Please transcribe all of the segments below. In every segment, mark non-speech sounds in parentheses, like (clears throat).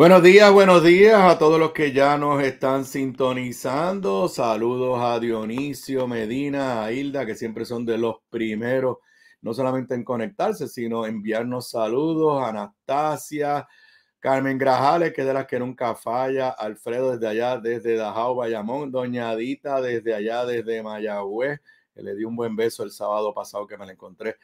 Buenos días, buenos días a todos los que ya nos están sintonizando. Saludos a Dionisio, Medina, a Hilda, que siempre son de los primeros, no solamente en conectarse, sino enviarnos saludos. Anastasia, Carmen Grajales, que es de las que nunca falla. Alfredo desde allá, desde Dajao, Bayamón. Doña Adita desde allá, desde Mayagüez, que le di un buen beso el sábado pasado que me la encontré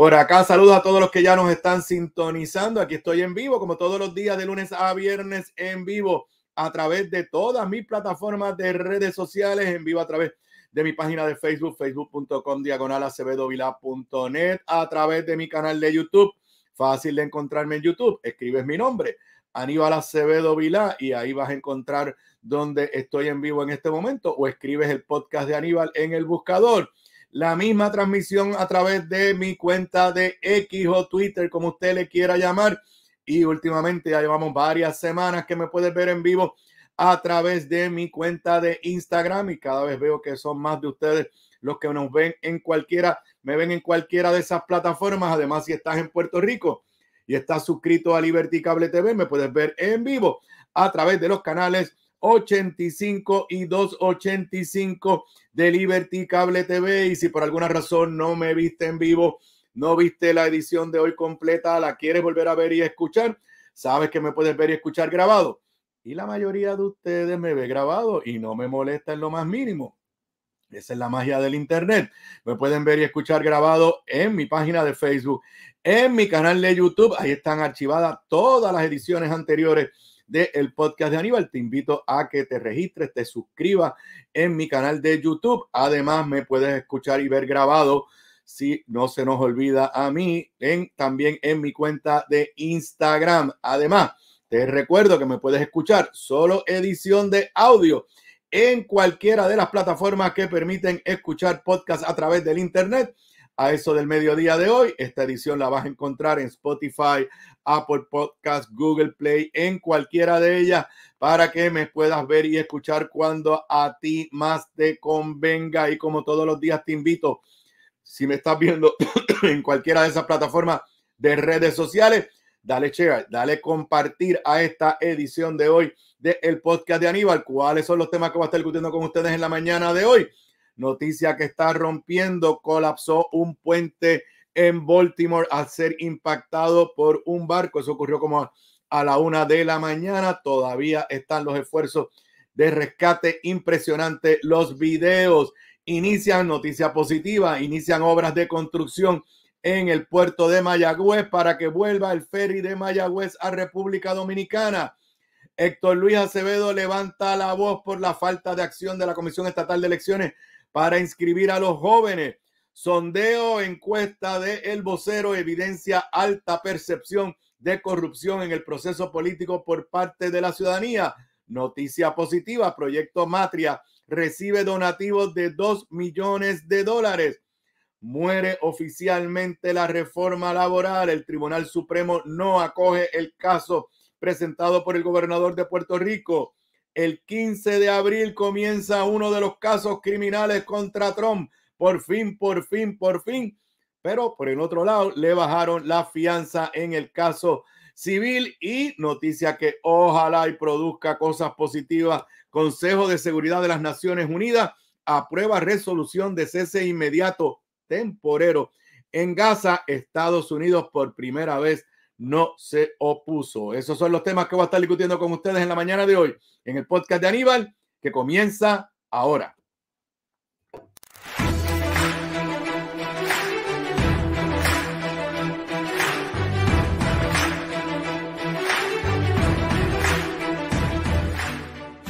por acá, saludos a todos los que ya nos están sintonizando. Aquí estoy en vivo, como todos los días, de lunes a viernes, en vivo, a través de todas mis plataformas de redes sociales, en vivo a través de mi página de Facebook, facebook.com diagonal a través de mi canal de YouTube, fácil de encontrarme en YouTube, escribes mi nombre, Aníbal Acevedo Vilá, y ahí vas a encontrar donde estoy en vivo en este momento, o escribes el podcast de Aníbal en el buscador la misma transmisión a través de mi cuenta de X o Twitter, como usted le quiera llamar. Y últimamente ya llevamos varias semanas que me puedes ver en vivo a través de mi cuenta de Instagram y cada vez veo que son más de ustedes los que nos ven en cualquiera, me ven en cualquiera de esas plataformas. Además, si estás en Puerto Rico y estás suscrito a Liberty Cable TV, me puedes ver en vivo a través de los canales 85 y 285 de Liberty Cable TV. Y si por alguna razón no me viste en vivo, no viste la edición de hoy completa, la quieres volver a ver y escuchar, sabes que me puedes ver y escuchar grabado. Y la mayoría de ustedes me ve grabado y no me molesta en lo más mínimo. Esa es la magia del Internet. Me pueden ver y escuchar grabado en mi página de Facebook, en mi canal de YouTube. Ahí están archivadas todas las ediciones anteriores del podcast de Aníbal. Te invito a que te registres, te suscribas en mi canal de YouTube. Además, me puedes escuchar y ver grabado si no se nos olvida a mí, en, también en mi cuenta de Instagram. Además, te recuerdo que me puedes escuchar solo edición de audio en cualquiera de las plataformas que permiten escuchar podcast a través del Internet a eso del mediodía de hoy. Esta edición la vas a encontrar en Spotify, Apple Podcast, Google Play, en cualquiera de ellas, para que me puedas ver y escuchar cuando a ti más te convenga. Y como todos los días te invito, si me estás viendo (coughs) en cualquiera de esas plataformas de redes sociales, dale share, dale compartir a esta edición de hoy del el podcast de Aníbal. ¿Cuáles son los temas que va a estar discutiendo con ustedes en la mañana de hoy? Noticia que está rompiendo, colapsó un puente en Baltimore al ser impactado por un barco. Eso ocurrió como a la una de la mañana. Todavía están los esfuerzos de rescate impresionante. Los videos inician noticia positiva, inician obras de construcción en el puerto de Mayagüez para que vuelva el ferry de Mayagüez a República Dominicana. Héctor Luis Acevedo levanta la voz por la falta de acción de la Comisión Estatal de Elecciones para inscribir a los jóvenes. Sondeo, encuesta de El Vocero evidencia alta percepción de corrupción en el proceso político por parte de la ciudadanía. Noticia positiva, Proyecto Matria recibe donativos de 2 millones de dólares. Muere oficialmente la reforma laboral. El Tribunal Supremo no acoge el caso presentado por el gobernador de Puerto Rico. El 15 de abril comienza uno de los casos criminales contra Trump. Por fin, por fin, por fin. Pero por el otro lado, le bajaron la fianza en el caso civil y noticia que ojalá y produzca cosas positivas. Consejo de Seguridad de las Naciones Unidas aprueba resolución de cese inmediato temporero en Gaza, Estados Unidos por primera vez no se opuso. Esos son los temas que voy a estar discutiendo con ustedes en la mañana de hoy en el podcast de Aníbal, que comienza ahora.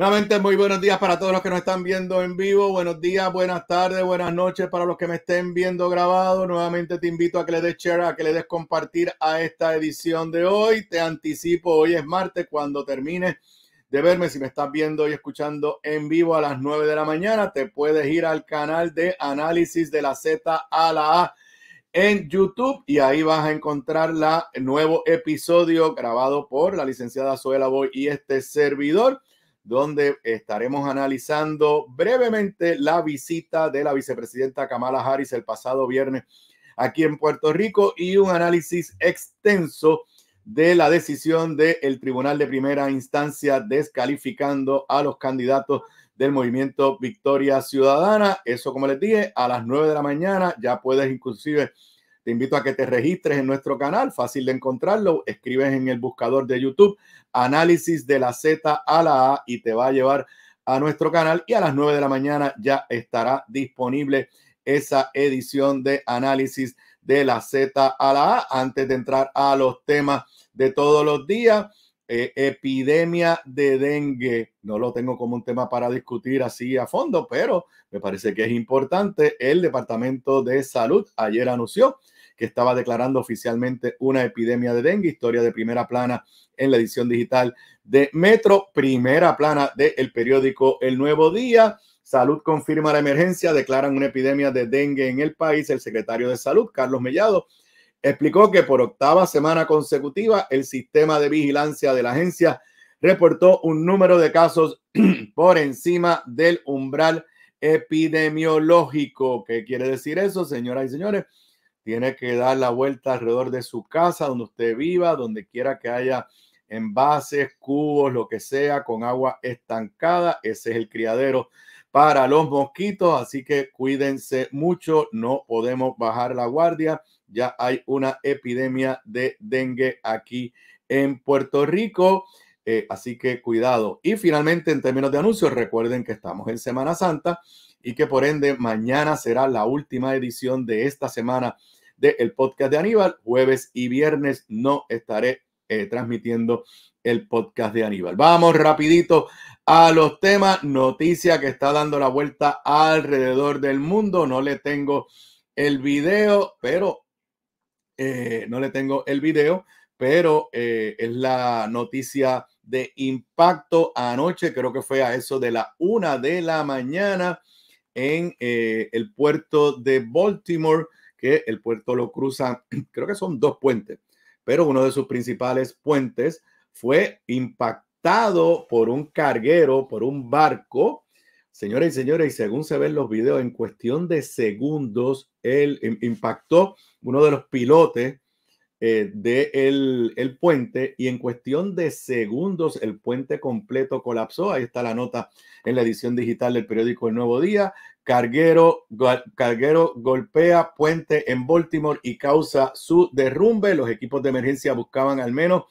Nuevamente, muy buenos días para todos los que nos están viendo en vivo. Buenos días, buenas tardes, buenas noches para los que me estén viendo grabado. Nuevamente te invito a que le des share, a que le des compartir a esta edición de hoy. Te anticipo, hoy es martes, cuando termines de verme, si me estás viendo y escuchando en vivo a las 9 de la mañana, te puedes ir al canal de análisis de la Z a la A en YouTube y ahí vas a encontrar la, el nuevo episodio grabado por la licenciada Zoela Boy y este servidor donde estaremos analizando brevemente la visita de la vicepresidenta Kamala Harris el pasado viernes aquí en Puerto Rico y un análisis extenso de la decisión del Tribunal de Primera Instancia descalificando a los candidatos del movimiento Victoria Ciudadana. Eso, como les dije, a las nueve de la mañana ya puedes inclusive te invito a que te registres en nuestro canal, fácil de encontrarlo. Escribes en el buscador de YouTube análisis de la Z a la A y te va a llevar a nuestro canal y a las 9 de la mañana ya estará disponible esa edición de análisis de la Z a la A antes de entrar a los temas de todos los días. Eh, epidemia de dengue. No lo tengo como un tema para discutir así a fondo, pero me parece que es importante. El Departamento de Salud ayer anunció que estaba declarando oficialmente una epidemia de dengue, historia de primera plana en la edición digital de Metro, primera plana del periódico El Nuevo Día. Salud confirma la emergencia, declaran una epidemia de dengue en el país. El secretario de Salud, Carlos Mellado, explicó que por octava semana consecutiva el sistema de vigilancia de la agencia reportó un número de casos (clears throat) por encima del umbral epidemiológico. ¿Qué quiere decir eso, señoras y señores? tiene que dar la vuelta alrededor de su casa, donde usted viva, donde quiera que haya envases, cubos, lo que sea, con agua estancada. Ese es el criadero para los mosquitos, así que cuídense mucho, no podemos bajar la guardia. Ya hay una epidemia de dengue aquí en Puerto Rico. Eh, así que cuidado. Y finalmente, en términos de anuncios, recuerden que estamos en Semana Santa y que por ende mañana será la última edición de esta semana del el podcast de Aníbal. Jueves y viernes no estaré eh, transmitiendo el podcast de Aníbal. Vamos rapidito a los temas. Noticia que está dando la vuelta alrededor del mundo. No le tengo el video, pero eh, no le tengo el video, pero eh, es la noticia de impacto anoche, creo que fue a eso de la una de la mañana en eh, el puerto de Baltimore, que el puerto lo cruza, (clears throat) creo que son dos puentes, pero uno de sus principales puentes fue impactado por un carguero, por un barco. Señoras y señores, y según se ven los videos, en cuestión de segundos, él impactó uno de los pilotes eh, de el, el puente y en cuestión de segundos el puente completo colapsó. Ahí está la nota en la edición digital del periódico El Nuevo Día. Carguero, carguero golpea puente en Baltimore y causa su derrumbe. Los equipos de emergencia buscaban al menos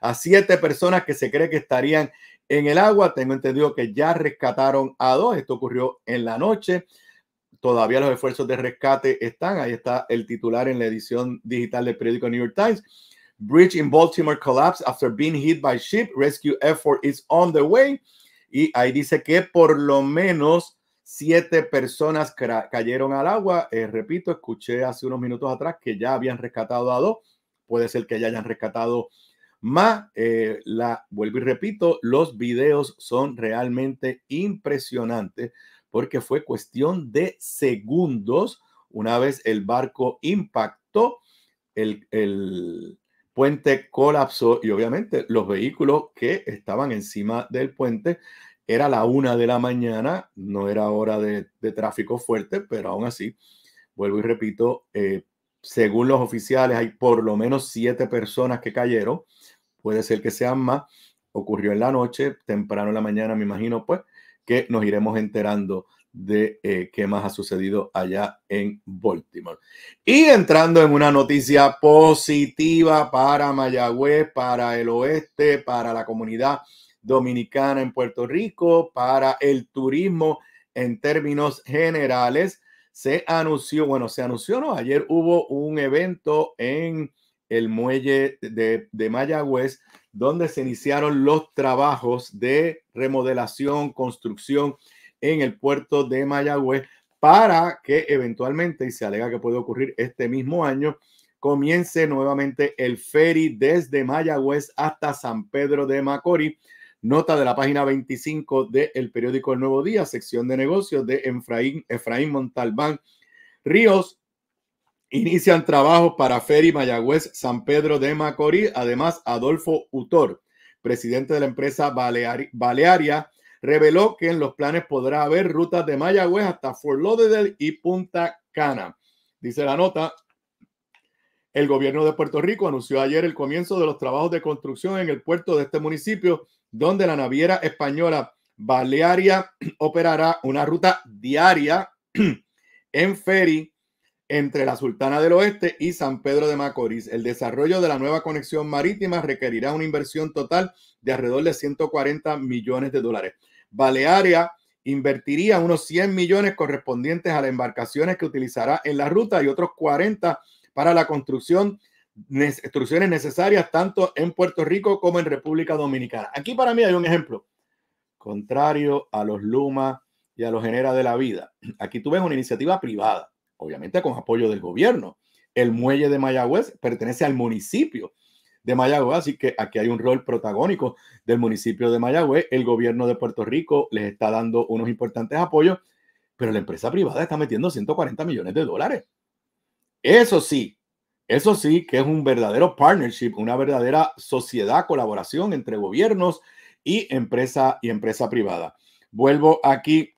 a siete personas que se cree que estarían en el agua. Tengo entendido que ya rescataron a dos. Esto ocurrió en la noche todavía los esfuerzos de rescate están. Ahí está el titular en la edición digital del periódico New York Times. Bridge in Baltimore collapse after being hit by ship. Rescue effort is on the way. Y ahí dice que por lo menos siete personas cayeron al agua. Eh, repito, escuché hace unos minutos atrás que ya habían rescatado a dos. Puede ser que ya hayan rescatado más. Eh, la, vuelvo y repito, los videos son realmente impresionantes porque fue cuestión de segundos. Una vez el barco impactó, el, puente colapsó y obviamente los vehículos que estaban encima del puente era la una de la mañana, no era hora de, tráfico fuerte, pero aún así, vuelvo y repito, eh, según los oficiales hay por lo menos siete personas que cayeron, puede ser que sean más, ocurrió en la noche, temprano en la mañana, me imagino, pues que nos iremos enterando de eh, qué más ha sucedido allá en Baltimore. Y entrando en una noticia positiva para Mayagüez, para el oeste, para la comunidad dominicana en Puerto Rico, para el turismo en términos generales, se anunció, bueno, se anunció, no, ayer hubo un evento en el muelle de Mayagüez donde se iniciaron los trabajos de remodelación, construcción en el puerto de Mayagüez para que eventualmente, y se alega que puede ocurrir este mismo año, comience nuevamente el ferry desde Mayagüez hasta San Pedro de Macorís. Nota de la página 25 del periódico El Nuevo Día, sección de negocios de Efraín, Efraín Montalbán Ríos, Inician trabajo para Ferry Mayagüez San Pedro de Macorís. Además, Adolfo Utor, presidente de la empresa Balearia, reveló que en los planes podrá haber rutas de Mayagüez hasta Fort Lauderdale y Punta Cana. Dice la nota, el gobierno de Puerto Rico anunció ayer el comienzo de los trabajos de construcción en el puerto de este municipio, donde la naviera española Balearia operará una ruta diaria (clears throat) en ferry entre la Sultana del Oeste y San Pedro de Macorís. El desarrollo de la nueva conexión marítima requerirá una inversión total de alrededor de 140 millones de dólares. Balearia invertiría unos 100 millones correspondientes a las embarcaciones que utilizará en la ruta y otros 40 para la construcción instrucciones necesarias tanto en Puerto Rico como en República Dominicana. Aquí para mí hay un ejemplo contrario a los Luma y a los Genera de la Vida. Aquí tú ves una iniciativa privada obviamente con apoyo del gobierno. El muelle de Mayagüez pertenece al municipio de Mayagüez, así que aquí hay un rol protagónico del municipio de Mayagüez. El gobierno de Puerto Rico les está dando unos importantes apoyos, pero la empresa privada está metiendo 140 millones de dólares. Eso sí, eso sí que es un verdadero partnership, una verdadera sociedad, colaboración entre gobiernos y empresa y empresa privada. Vuelvo aquí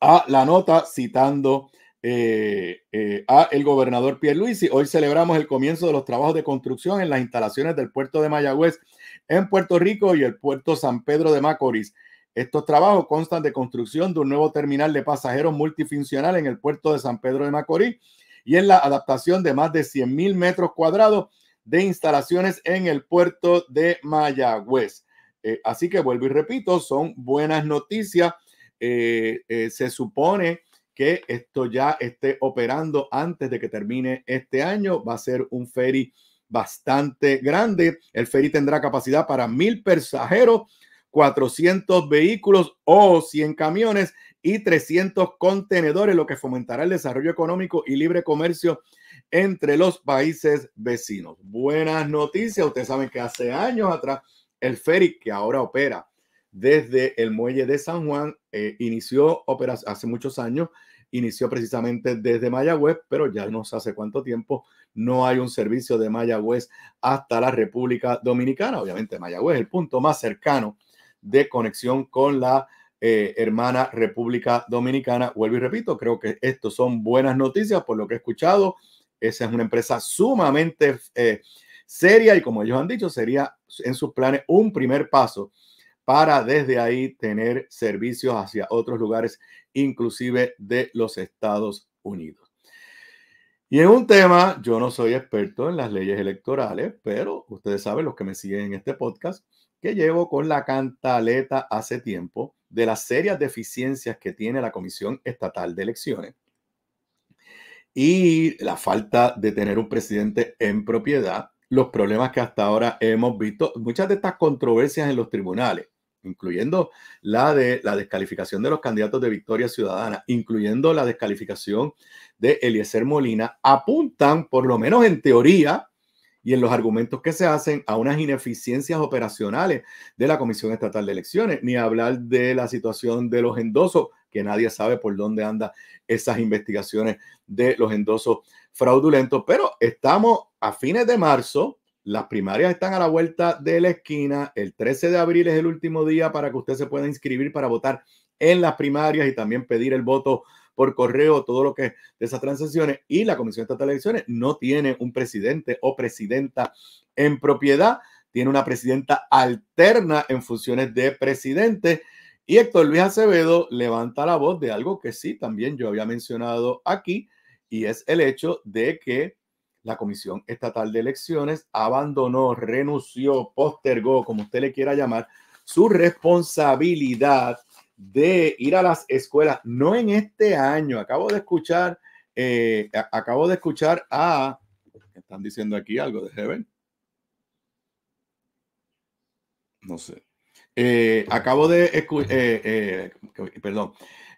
a la nota citando eh, eh, a el gobernador Pierluisi. Hoy celebramos el comienzo de los trabajos de construcción en las instalaciones del puerto de Mayagüez en Puerto Rico y el puerto San Pedro de Macorís. Estos trabajos constan de construcción de un nuevo terminal de pasajeros multifuncional en el puerto de San Pedro de Macorís y en la adaptación de más de 100 mil metros cuadrados de instalaciones en el puerto de Mayagüez. Eh, así que vuelvo y repito, son buenas noticias. se supone que esto ya esté operando antes de que termine este año. Va a ser un ferry bastante grande. El ferry tendrá capacidad para mil pasajeros, 400 vehículos o 100 camiones y 300 contenedores, lo que fomentará el desarrollo económico y libre comercio entre los países vecinos. Buenas noticias. Ustedes saben que hace años atrás el ferry que ahora opera desde el muelle de San Juan. Eh, inició inició hace muchos años, inició precisamente desde Mayagüez, pero ya no sé hace cuánto tiempo no hay un servicio de Mayagüez hasta la República Dominicana. Obviamente Mayagüez es el punto más cercano de conexión con la eh, hermana República Dominicana. Vuelvo y repito, creo que estos son buenas noticias por lo que he escuchado. Esa es una empresa sumamente eh, seria y como ellos han dicho, sería en sus planes un primer paso para desde ahí tener servicios hacia otros lugares, inclusive de los Estados Unidos. Y en un tema, yo no soy experto en las leyes electorales, pero ustedes saben, los que me siguen en este podcast, que llevo con la cantaleta hace tiempo de las serias deficiencias que tiene la Comisión Estatal de Elecciones y la falta de tener un presidente en propiedad, los problemas que hasta ahora hemos visto, muchas de estas controversias en los tribunales incluyendo la de la descalificación de los candidatos de Victoria Ciudadana, incluyendo la descalificación de Eliezer Molina, apuntan, por lo menos en teoría y en los argumentos que se hacen, a unas ineficiencias operacionales de la Comisión Estatal de Elecciones, ni hablar de la situación de los endosos, que nadie sabe por dónde andan esas investigaciones de los endosos fraudulentos, pero estamos a fines de marzo, las primarias están a la vuelta de la esquina. El 13 de abril es el último día para que usted se pueda inscribir para votar en las primarias y también pedir el voto por correo, todo lo que de esas transacciones. Y la Comisión de Elecciones no tiene un presidente o presidenta en propiedad, tiene una presidenta alterna en funciones de presidente. Y Héctor Luis Acevedo levanta la voz de algo que sí, también yo había mencionado aquí, y es el hecho de que la Comisión Estatal de Elecciones abandonó, renunció, postergó, como usted le quiera llamar, su responsabilidad de ir a las escuelas, no en este año. Acabo de escuchar, eh, acabo de escuchar a, están diciendo aquí algo de Heaven. No sé. Eh, acabo de eh, eh, perdón,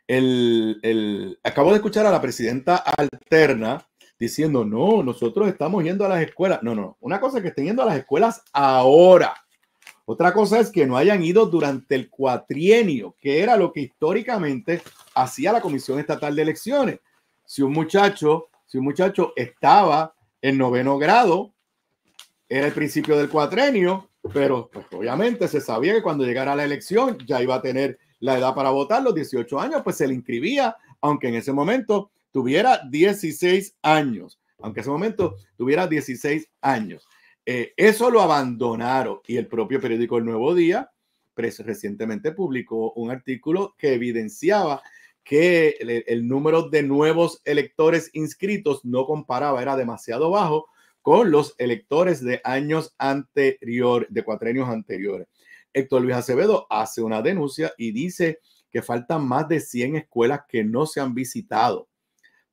el, acabo de escuchar a la presidenta alterna diciendo, no, nosotros estamos yendo a las escuelas. No, no, una cosa es que estén yendo a las escuelas ahora. Otra cosa es que no hayan ido durante el cuatrienio, que era lo que históricamente hacía la Comisión Estatal de Elecciones. Si un muchacho, si un muchacho estaba en noveno grado, era el principio del cuatrienio, pero pues, obviamente se sabía que cuando llegara la elección ya iba a tener la edad para votar, los 18 años, pues se le inscribía, aunque en ese momento tuviera 16 años, aunque en ese momento tuviera 16 años. Eh, eso lo abandonaron y el propio periódico El Nuevo Día recientemente publicó un artículo que evidenciaba que el, número de nuevos electores inscritos no comparaba, era demasiado bajo con los electores de años anteriores, de cuatrenios anteriores. Héctor Luis Acevedo hace una denuncia y dice que faltan más de 100 escuelas que no se han visitado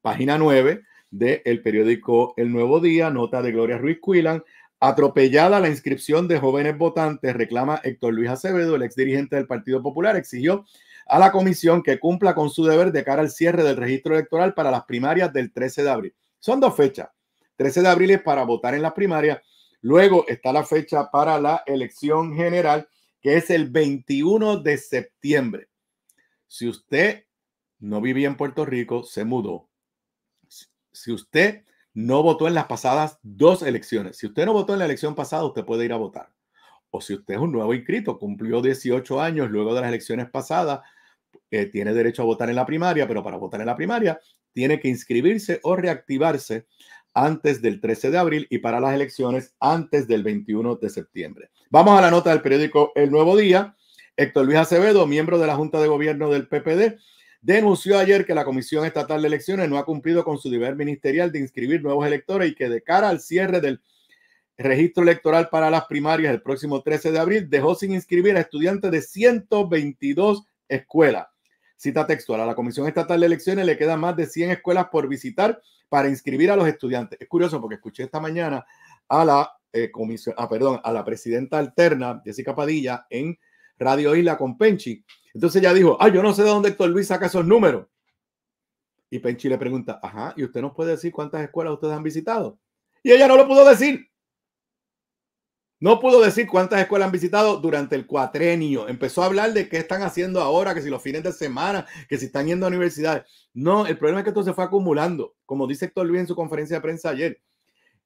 página 9 del periódico El Nuevo Día, nota de Gloria Ruiz Cuilan. Atropellada la inscripción de jóvenes votantes, reclama Héctor Luis Acevedo, el ex dirigente del Partido Popular, exigió a la comisión que cumpla con su deber de cara al cierre del registro electoral para las primarias del 13 de abril. Son dos fechas. 13 de abril es para votar en las primarias. Luego está la fecha para la elección general, que es el 21 de septiembre. Si usted no vivía en Puerto Rico, se mudó si usted no votó en las pasadas dos elecciones, si usted no votó en la elección pasada, usted puede ir a votar. O si usted es un nuevo inscrito, cumplió 18 años luego de las elecciones pasadas, eh, tiene derecho a votar en la primaria, pero para votar en la primaria tiene que inscribirse o reactivarse antes del 13 de abril y para las elecciones antes del 21 de septiembre. Vamos a la nota del periódico El Nuevo Día. Héctor Luis Acevedo, miembro de la Junta de Gobierno del PPD, denunció ayer que la Comisión Estatal de Elecciones no ha cumplido con su deber ministerial de inscribir nuevos electores y que de cara al cierre del registro electoral para las primarias el próximo 13 de abril dejó sin inscribir a estudiantes de 122 escuelas. Cita textual, a la Comisión Estatal de Elecciones le quedan más de 100 escuelas por visitar para inscribir a los estudiantes. Es curioso porque escuché esta mañana a la eh, comisión, ah, perdón, a la presidenta alterna, Jessica Padilla, en Radio Isla con Penchi, entonces ella dijo, ah, yo no sé de dónde Héctor Luis saca esos números. Y Penchi le pregunta, ajá, ¿y usted nos puede decir cuántas escuelas ustedes han visitado? Y ella no lo pudo decir. No pudo decir cuántas escuelas han visitado durante el cuatrenio. Empezó a hablar de qué están haciendo ahora, que si los fines de semana, que si están yendo a universidades. No, el problema es que esto se fue acumulando, como dice Héctor Luis en su conferencia de prensa ayer.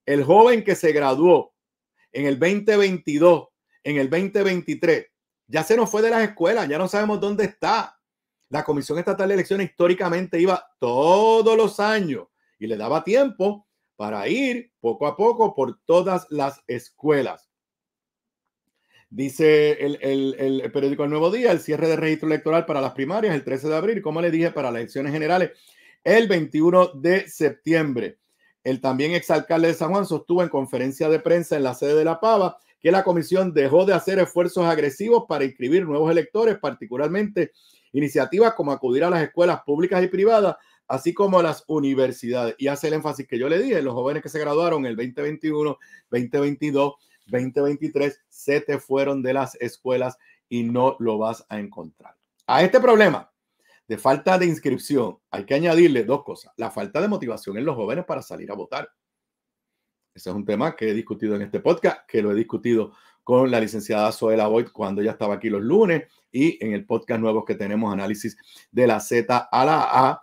El joven que se graduó en el 2022, en el 2023, ya se nos fue de las escuelas, ya no sabemos dónde está. La Comisión Estatal de Elecciones históricamente iba todos los años y le daba tiempo para ir poco a poco por todas las escuelas. Dice el, el, el, periódico El Nuevo Día, el cierre de registro electoral para las primarias el 13 de abril, como le dije, para las elecciones generales el 21 de septiembre. El también exalcalde de San Juan sostuvo en conferencia de prensa en la sede de La Pava que la comisión dejó de hacer esfuerzos agresivos para inscribir nuevos electores, particularmente iniciativas como acudir a las escuelas públicas y privadas, así como a las universidades. Y hace el énfasis que yo le dije, los jóvenes que se graduaron el 2021, 2022, 2023, se te fueron de las escuelas y no lo vas a encontrar. A este problema de falta de inscripción hay que añadirle dos cosas. La falta de motivación en los jóvenes para salir a votar. Ese es un tema que he discutido en este podcast, que lo he discutido con la licenciada Zoela Boyd cuando ella estaba aquí los lunes y en el podcast nuevo que tenemos, análisis de la Z a la A.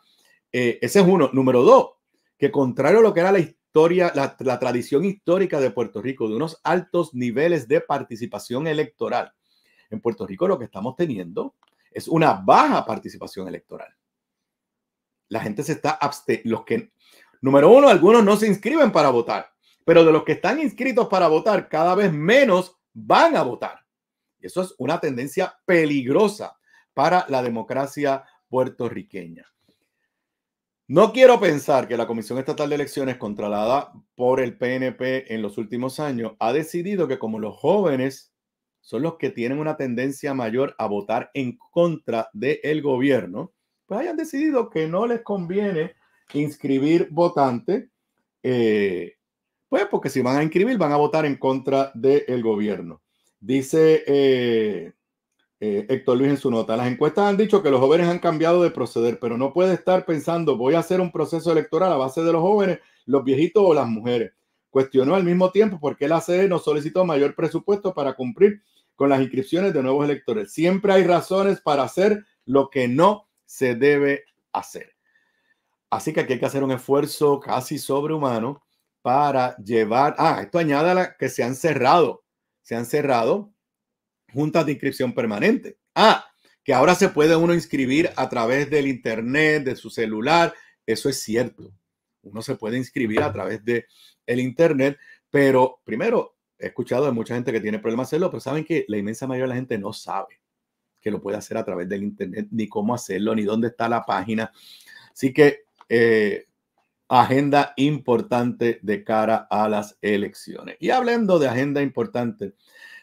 Eh, ese es uno. Número dos, que contrario a lo que era la historia, la, tradición histórica de Puerto Rico, de unos altos niveles de participación electoral, en Puerto Rico lo que estamos teniendo es una baja participación electoral. La gente se está absteniendo. Número uno, algunos no se inscriben para votar pero de los que están inscritos para votar, cada vez menos van a votar. eso es una tendencia peligrosa para la democracia puertorriqueña. No quiero pensar que la Comisión Estatal de Elecciones, controlada por el PNP en los últimos años, ha decidido que como los jóvenes son los que tienen una tendencia mayor a votar en contra del gobierno, pues hayan decidido que no les conviene inscribir votantes eh, pues porque si van a inscribir, van a votar en contra del gobierno. Dice eh, eh, Héctor Luis en su nota, las encuestas han dicho que los jóvenes han cambiado de proceder, pero no puede estar pensando, voy a hacer un proceso electoral a base de los jóvenes, los viejitos o las mujeres. Cuestionó al mismo tiempo por qué la sede no solicitó mayor presupuesto para cumplir con las inscripciones de nuevos electores. Siempre hay razones para hacer lo que no se debe hacer. Así que aquí hay que hacer un esfuerzo casi sobrehumano para llevar, ah, esto añada que se han cerrado, se han cerrado juntas de inscripción permanente. Ah, que ahora se puede uno inscribir a través del internet, de su celular, eso es cierto. Uno se puede inscribir a través de el internet, pero primero he escuchado de mucha gente que tiene problemas hacerlo, pero saben que la inmensa mayoría de la gente no sabe que lo puede hacer a través del internet, ni cómo hacerlo, ni dónde está la página. Así que eh, agenda importante de cara a las elecciones. Y hablando de agenda importante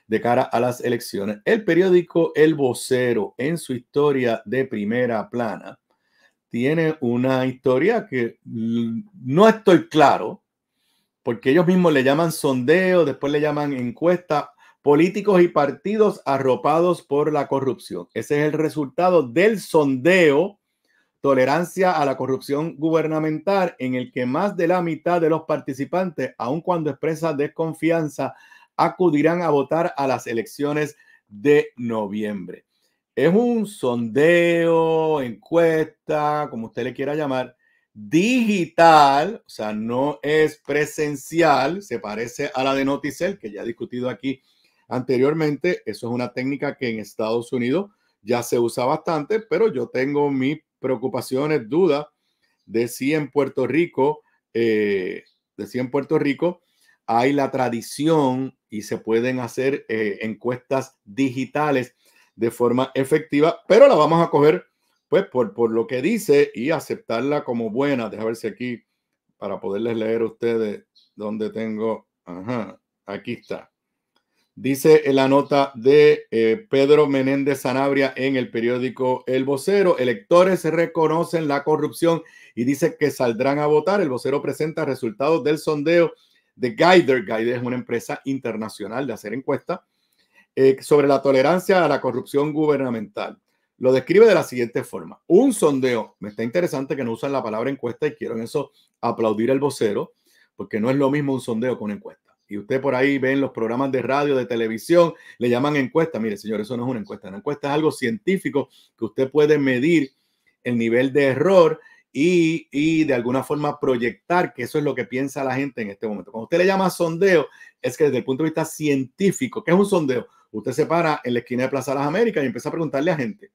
de cara a las elecciones, el periódico El Vocero, en su historia de primera plana, tiene una historia que no estoy claro, porque ellos mismos le llaman sondeo, después le llaman encuesta, políticos y partidos arropados por la corrupción. Ese es el resultado del sondeo Tolerancia a la corrupción gubernamental, en el que más de la mitad de los participantes, aun cuando expresan desconfianza, acudirán a votar a las elecciones de noviembre. Es un sondeo, encuesta, como usted le quiera llamar, digital, o sea, no es presencial, se parece a la de Noticel, que ya he discutido aquí anteriormente. Eso es una técnica que en Estados Unidos ya se usa bastante, pero yo tengo mi preocupaciones, dudas de si en Puerto Rico, eh, de en Puerto Rico hay la tradición y se pueden hacer eh, encuestas digitales de forma efectiva, pero la vamos a coger pues por, lo que dice y aceptarla como buena. Deja ver si aquí, para poderles leer a ustedes donde tengo, ajá, aquí está. Dice en la nota de eh, Pedro Menéndez Sanabria en el periódico El Vocero, electores reconocen la corrupción y dice que saldrán a votar. El vocero presenta resultados del sondeo de Guider. Guider es una empresa internacional de hacer encuestas eh, sobre la tolerancia a la corrupción gubernamental. Lo describe de la siguiente forma. Un sondeo, me está interesante que no usan la palabra encuesta y quiero en eso aplaudir al vocero, porque no es lo mismo un sondeo con encuesta y usted por ahí ve en los programas de radio, de televisión, le llaman encuesta. Mire, señor, eso no es una encuesta. Una encuesta es algo científico que usted puede medir el nivel de error y, de alguna forma proyectar que eso es lo que piensa la gente en este momento. Cuando usted le llama sondeo, es que desde el punto de vista científico, ¿qué es un sondeo? Usted se para en la esquina de Plaza las Américas y empieza a preguntarle a gente.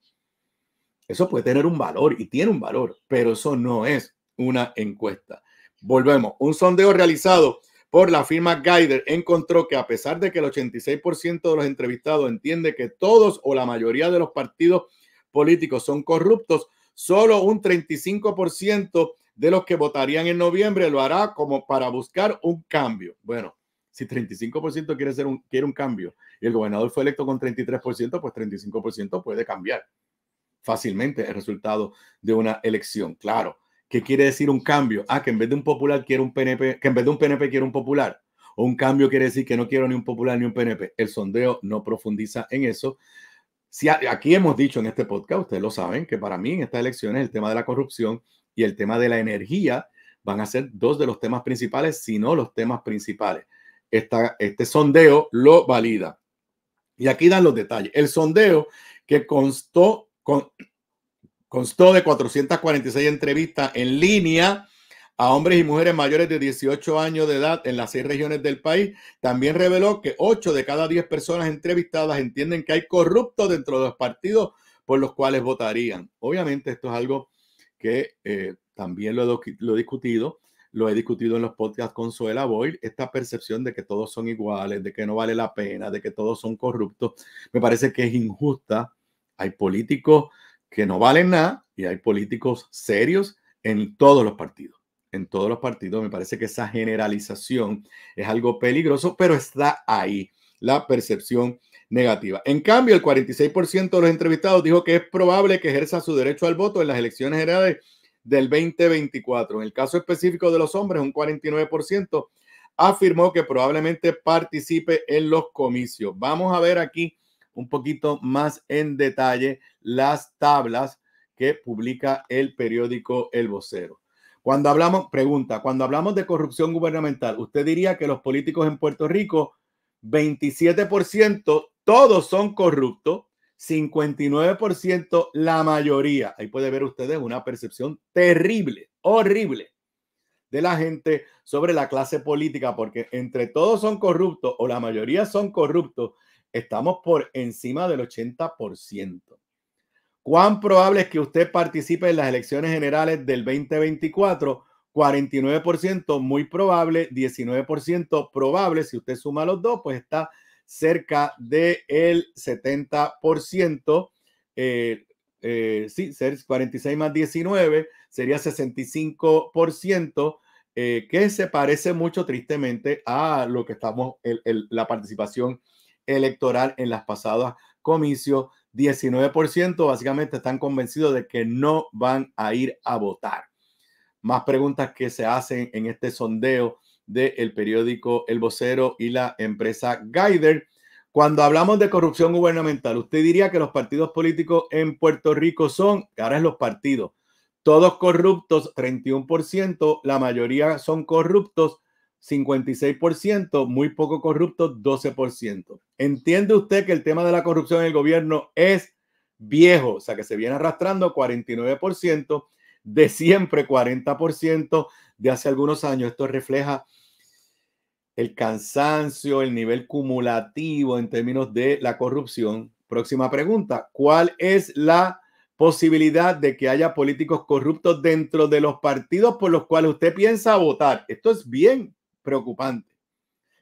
Eso puede tener un valor y tiene un valor, pero eso no es una encuesta. Volvemos. Un sondeo realizado por la firma Geider encontró que a pesar de que el 86% de los entrevistados entiende que todos o la mayoría de los partidos políticos son corruptos, solo un 35% de los que votarían en noviembre lo hará como para buscar un cambio. Bueno, si 35% quiere, ser un, quiere un cambio y el gobernador fue electo con 33%, pues 35% puede cambiar fácilmente el resultado de una elección. Claro, ¿Qué quiere decir un cambio? Ah, que en vez de un popular quiere un PNP, que en vez de un PNP quiero un popular. O un cambio quiere decir que no quiero ni un popular ni un PNP. El sondeo no profundiza en eso. Si aquí hemos dicho en este podcast, ustedes lo saben, que para mí en estas elecciones el tema de la corrupción y el tema de la energía van a ser dos de los temas principales, si no los temas principales. este sondeo lo valida. Y aquí dan los detalles. El sondeo que constó, con, Constó de 446 entrevistas en línea a hombres y mujeres mayores de 18 años de edad en las seis regiones del país. También reveló que 8 de cada 10 personas entrevistadas entienden que hay corruptos dentro de los partidos por los cuales votarían. Obviamente esto es algo que eh, también lo he, discutido lo he discutido en los podcasts con Suela Boyle, esta percepción de que todos son iguales, de que no vale la pena, de que todos son corruptos, me parece que es injusta. Hay políticos que no valen nada y hay políticos serios en todos los partidos. En todos los partidos me parece que esa generalización es algo peligroso, pero está ahí la percepción negativa. En cambio, el 46% de los entrevistados dijo que es probable que ejerza su derecho al voto en las elecciones generales del 2024. En el caso específico de los hombres, un 49% afirmó que probablemente participe en los comicios. Vamos a ver aquí un poquito más en detalle las tablas que publica el periódico El Vocero. Cuando hablamos, pregunta, cuando hablamos de corrupción gubernamental, usted diría que los políticos en Puerto Rico, 27%, todos son corruptos, 59%, la mayoría. Ahí puede ver ustedes una percepción terrible, horrible de la gente sobre la clase política, porque entre todos son corruptos o la mayoría son corruptos, Estamos por encima del 80%. ¿Cuán probable es que usted participe en las elecciones generales del 2024? 49% muy probable, 19% probable. Si usted suma los dos, pues está cerca del el 70%. Eh, eh, sí, 46 más 19 sería 65%, eh, que se parece mucho tristemente a lo que estamos, en la participación electoral en las pasadas comicios. 19% básicamente están convencidos de que no van a ir a votar. Más preguntas que se hacen en este sondeo del el periódico El Vocero y la empresa Guider. Cuando hablamos de corrupción gubernamental, usted diría que los partidos políticos en Puerto Rico son, ahora es los partidos, todos corruptos, 31%, la mayoría son corruptos, 56%, muy poco corrupto, 12%. ¿Entiende usted que el tema de la corrupción en el gobierno es viejo? O sea, que se viene arrastrando 49%, de siempre 40%, de hace algunos años. Esto refleja el cansancio, el nivel cumulativo en términos de la corrupción. Próxima pregunta, ¿cuál es la posibilidad de que haya políticos corruptos dentro de los partidos por los cuales usted piensa votar? Esto es bien preocupante.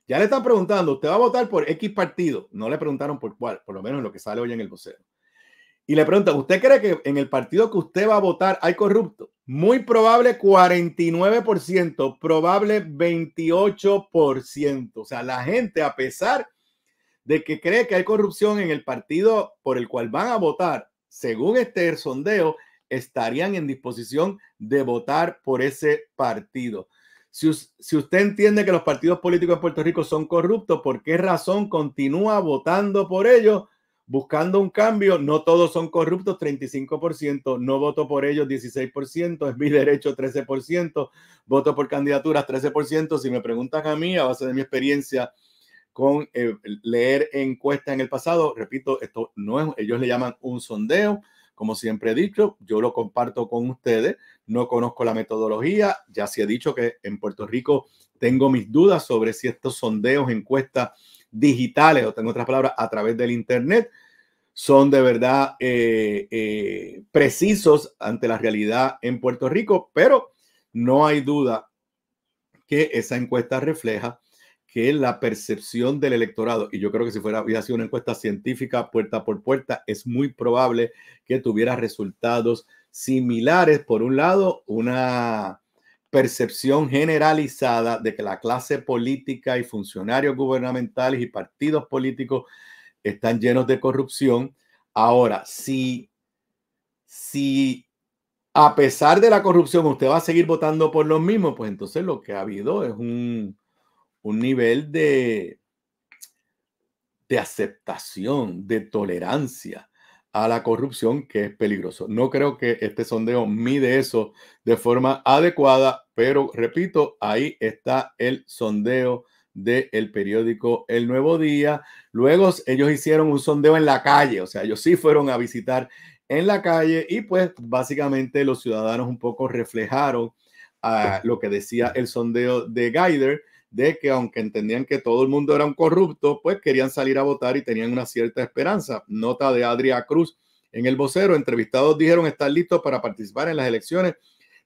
Ya le están preguntando, usted va a votar por X partido. No le preguntaron por cuál, por lo menos lo que sale hoy en el vocero. Y le preguntan, ¿usted cree que en el partido que usted va a votar hay corrupto? Muy probable 49%, probable 28%. O sea, la gente, a pesar de que cree que hay corrupción en el partido por el cual van a votar, según este sondeo, estarían en disposición de votar por ese partido. Si, usted entiende que los partidos políticos de Puerto Rico son corruptos, ¿por qué razón continúa votando por ellos, buscando un cambio? No todos son corruptos, 35%, no voto por ellos, 16%, es mi derecho, 13%, voto por candidaturas, 13%. Si me preguntan a mí, a base de mi experiencia con eh, leer encuestas en el pasado, repito, esto no es, ellos le llaman un sondeo, como siempre he dicho, yo lo comparto con ustedes, no conozco la metodología, ya se ha dicho que en Puerto Rico tengo mis dudas sobre si estos sondeos, encuestas digitales, o tengo otras palabras, a través del Internet, son de verdad eh, eh, precisos ante la realidad en Puerto Rico, pero no hay duda que esa encuesta refleja que la percepción del electorado, y yo creo que si fuera, hubiera sido una encuesta científica puerta por puerta, es muy probable que tuviera resultados similares. Por un lado, una percepción generalizada de que la clase política y funcionarios gubernamentales y partidos políticos están llenos de corrupción. Ahora, si, si a pesar de la corrupción usted va a seguir votando por los mismos, pues entonces lo que ha habido es un un nivel de, de aceptación, de tolerancia a la corrupción que es peligroso. No creo que este sondeo mide eso de forma adecuada, pero repito, ahí está el sondeo del el periódico El Nuevo Día. Luego ellos hicieron un sondeo en la calle, o sea, ellos sí fueron a visitar en la calle y pues básicamente los ciudadanos un poco reflejaron a ah, lo que decía el sondeo de Gaider de que aunque entendían que todo el mundo era un corrupto, pues querían salir a votar y tenían una cierta esperanza. Nota de Adria Cruz en el vocero, entrevistados dijeron estar listos para participar en las elecciones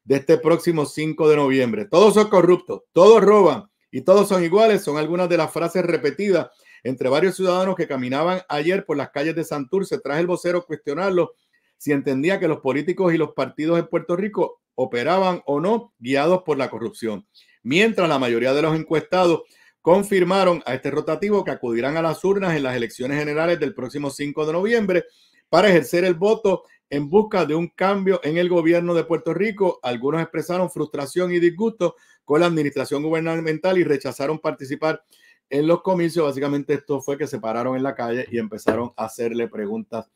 de este próximo 5 de noviembre. Todos son corruptos, todos roban y todos son iguales, son algunas de las frases repetidas entre varios ciudadanos que caminaban ayer por las calles de Santurce. Tras el vocero cuestionarlo si entendía que los políticos y los partidos en Puerto Rico operaban o no guiados por la corrupción mientras la mayoría de los encuestados confirmaron a este rotativo que acudirán a las urnas en las elecciones generales del próximo 5 de noviembre para ejercer el voto en busca de un cambio en el gobierno de Puerto Rico. Algunos expresaron frustración y disgusto con la administración gubernamental y rechazaron participar en los comicios. Básicamente esto fue que se pararon en la calle y empezaron a hacerle preguntas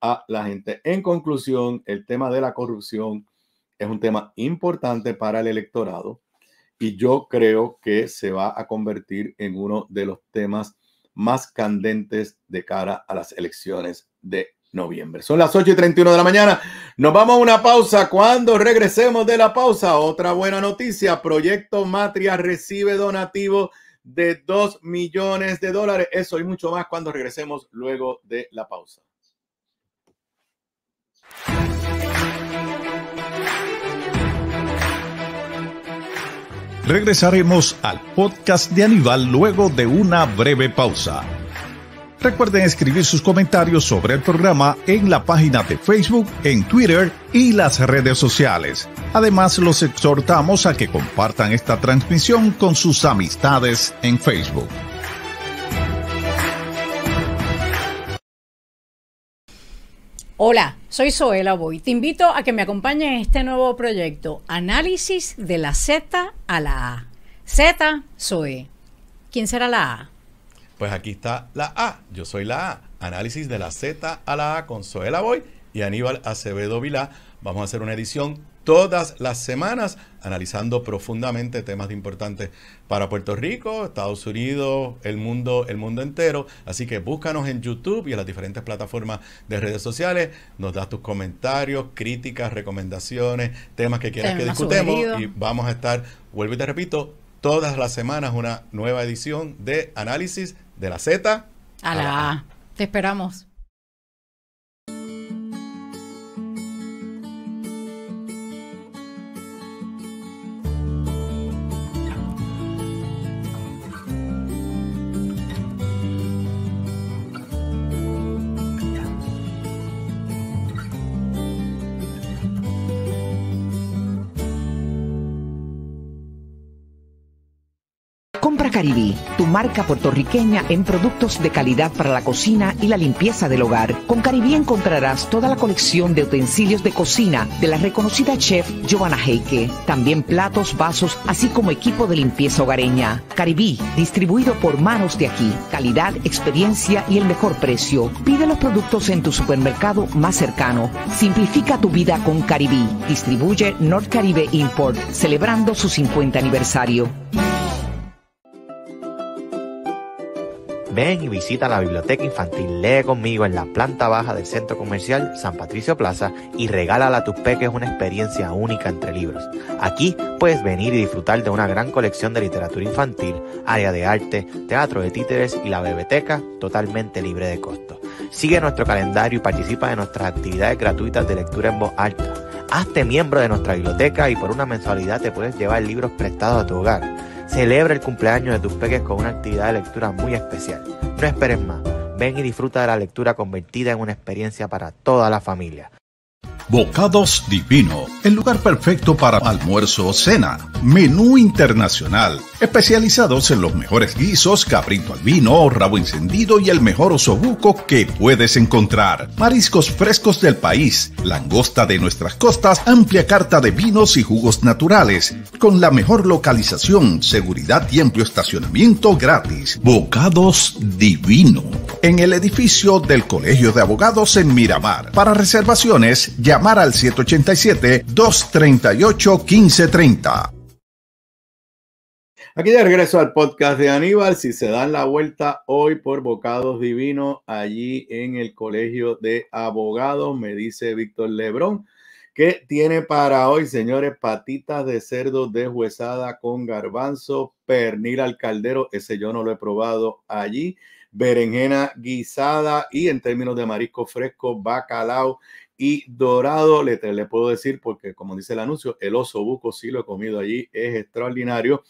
a la gente. En conclusión, el tema de la corrupción es un tema importante para el electorado y yo creo que se va a convertir en uno de los temas más candentes de cara a las elecciones de noviembre. Son las 8 y 31 de la mañana. Nos vamos a una pausa. Cuando regresemos de la pausa, otra buena noticia. Proyecto Matria recibe donativo de 2 millones de dólares. Eso y mucho más cuando regresemos luego de la pausa. Regresaremos al podcast de Aníbal luego de una breve pausa. Recuerden escribir sus comentarios sobre el programa en la página de Facebook, en Twitter y las redes sociales. Además, los exhortamos a que compartan esta transmisión con sus amistades en Facebook. Hola, soy Soela Boy. Te invito a que me acompañes en este nuevo proyecto, Análisis de la Z a la A. Z, soy. ¿Quién será la A? Pues aquí está la A. Yo soy la A. Análisis de la Z a la A con Soela Boy y Aníbal Acevedo Vilá. Vamos a hacer una edición todas las semanas, analizando profundamente temas importantes para Puerto Rico, Estados Unidos, el mundo, el mundo entero. Así que búscanos en YouTube y en las diferentes plataformas de redes sociales. Nos das tus comentarios, críticas, recomendaciones, temas que quieras que discutemos. Y vamos a estar, vuelvo y te repito, todas las semanas una nueva edición de análisis de la Z Te esperamos. Caribí, tu marca puertorriqueña en productos de calidad para la cocina y la limpieza del hogar. Con Caribí encontrarás toda la colección de utensilios de cocina de la reconocida chef Giovanna Heike. También platos, vasos, así como equipo de limpieza hogareña. Caribí, distribuido por manos de aquí. Calidad, experiencia y el mejor precio. Pide los productos en tu supermercado más cercano. Simplifica tu vida con Caribí. Distribuye North Caribe Import, celebrando su 50 aniversario. Ven y visita la biblioteca infantil. Lee conmigo en la planta baja del centro comercial San Patricio Plaza y regálala a tus peques una experiencia única entre libros. Aquí puedes venir y disfrutar de una gran colección de literatura infantil, área de arte, teatro de títeres y la biblioteca totalmente libre de costo. Sigue nuestro calendario y participa de nuestras actividades gratuitas de lectura en voz alta. Hazte miembro de nuestra biblioteca y por una mensualidad te puedes llevar libros prestados a tu hogar. Celebra el cumpleaños de tus peques con una actividad de lectura muy especial. No esperes más. Ven y disfruta de la lectura convertida en una experiencia para toda la familia. Bocados Divino, el lugar perfecto para almuerzo o cena. Menú internacional, especializados en los mejores guisos, cabrito al vino, rabo encendido y el mejor osobuco que puedes encontrar. Mariscos frescos del país, langosta de nuestras costas, amplia carta de vinos y jugos naturales, con la mejor localización, seguridad y amplio estacionamiento gratis. Bocados Divino, en el edificio del Colegio de Abogados en Miramar. Para reservaciones, ya llamar al 787-238-1530. Aquí de regreso al podcast de Aníbal. Si se dan la vuelta hoy por Bocados Divinos, allí en el Colegio de Abogados, me dice Víctor Lebrón, que tiene para hoy, señores, patitas de cerdo de deshuesada con garbanzo, pernil al caldero. Ese yo no lo he probado allí berenjena guisada y en términos de marisco fresco, bacalao y dorado. Le, puedo decir porque, como dice el anuncio, el oso buco sí lo he comido allí, es extraordinario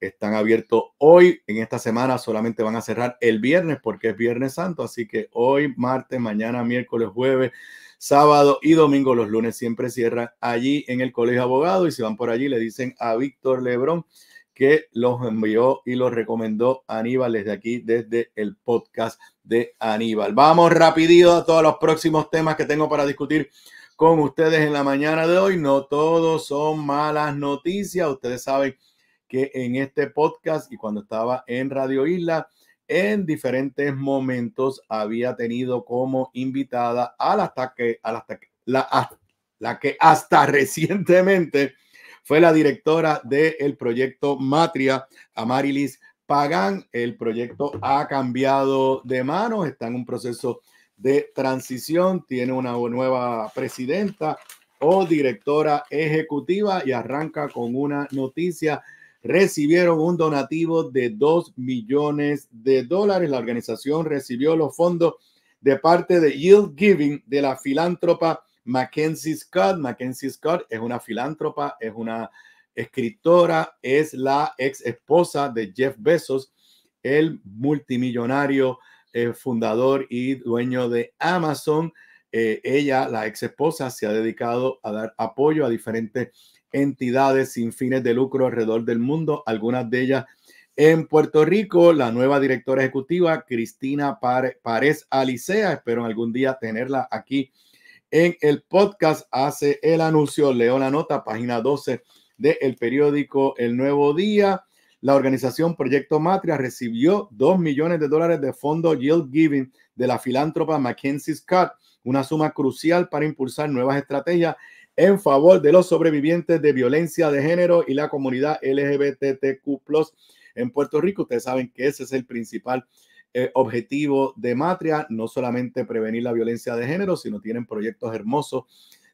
están abiertos hoy. En esta semana solamente van a cerrar el viernes porque es Viernes Santo. Así que hoy, martes, mañana, miércoles, jueves, sábado y domingo, los lunes siempre cierran allí en el Colegio Abogado. Y si van por allí, le dicen a Víctor Lebrón que los envió y los recomendó Aníbal desde aquí, desde el podcast de Aníbal. Vamos rapidito a todos los próximos temas que tengo para discutir con ustedes en la mañana de hoy. No todos son malas noticias. Ustedes saben que en este podcast y cuando estaba en Radio Isla, en diferentes momentos había tenido como invitada a ataque la, la que hasta (laughs) recientemente fue la directora del proyecto Matria, Amarilis Pagan. El proyecto ha cambiado de manos, está en un proceso de transición, tiene una nueva presidenta o directora ejecutiva y arranca con una noticia. Recibieron un donativo de 2 millones de dólares. La organización recibió los fondos de parte de Yield Giving de la filántropa Mackenzie Scott. Mackenzie Scott es una filántropa, es una escritora, es la ex esposa de Jeff Bezos, el multimillonario eh, fundador y dueño de Amazon. Eh, ella, la ex esposa, se ha dedicado a dar apoyo a diferentes entidades sin fines de lucro alrededor del mundo, algunas de ellas en Puerto Rico, la nueva directora ejecutiva, Cristina Párez Alicea. Espero algún día tenerla aquí en el podcast hace el anuncio. Leo la nota, página 12 del el periódico El Nuevo Día. La organización Proyecto Matria recibió 2 millones de dólares de fondo Yield Giving de la filántropa Mackenzie Scott, una suma crucial para impulsar nuevas estrategias en favor de los sobrevivientes de violencia de género y la comunidad LGBTQ en Puerto Rico. Ustedes saben que ese es el principal eh, objetivo de Matria, no solamente prevenir la violencia de género, sino tienen proyectos hermosos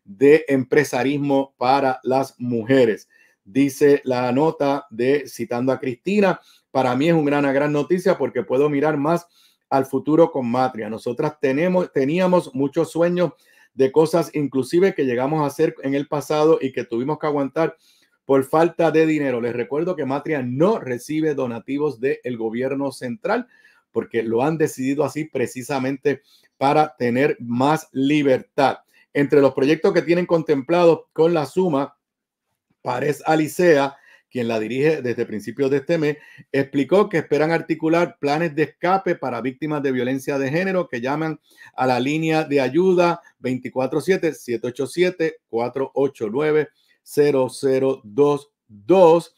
de empresarismo para las mujeres. Dice la nota de citando a Cristina, para mí es una gran, noticia porque puedo mirar más al futuro con Matria. Nosotras teníamos muchos sueños de cosas inclusive que llegamos a hacer en el pasado y que tuvimos que aguantar por falta de dinero. Les recuerdo que Matria no recibe donativos del gobierno central, porque lo han decidido así precisamente para tener más libertad. Entre los proyectos que tienen contemplados con la suma, Párez Alicea, quien la dirige desde principios de este mes, explicó que esperan articular planes de escape para víctimas de violencia de género que llaman a la línea de ayuda 247-787-489-0022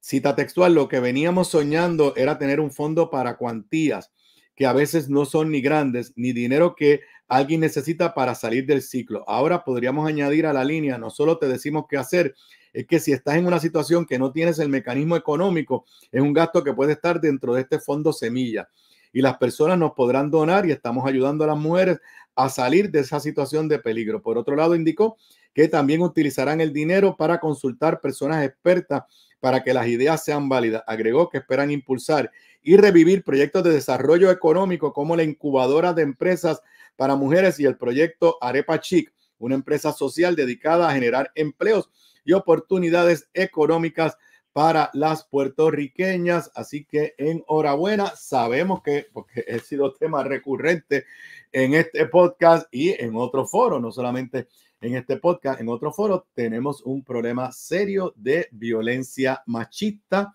Cita textual, lo que veníamos soñando era tener un fondo para cuantías que a veces no son ni grandes, ni dinero que alguien necesita para salir del ciclo. Ahora podríamos añadir a la línea, no solo te decimos qué hacer, es que si estás en una situación que no tienes el mecanismo económico, es un gasto que puede estar dentro de este fondo semilla. Y las personas nos podrán donar y estamos ayudando a las mujeres a salir de esa situación de peligro. Por otro lado, indicó que también utilizarán el dinero para consultar personas expertas para que las ideas sean válidas. Agregó que esperan impulsar y revivir proyectos de desarrollo económico como la incubadora de empresas para mujeres y el proyecto Arepa Chic, una empresa social dedicada a generar empleos y oportunidades económicas para las puertorriqueñas. Así que enhorabuena. Sabemos que, porque he sido tema recurrente en este podcast y en otro foro, no solamente en este podcast, en otro foro, tenemos un problema serio de violencia machista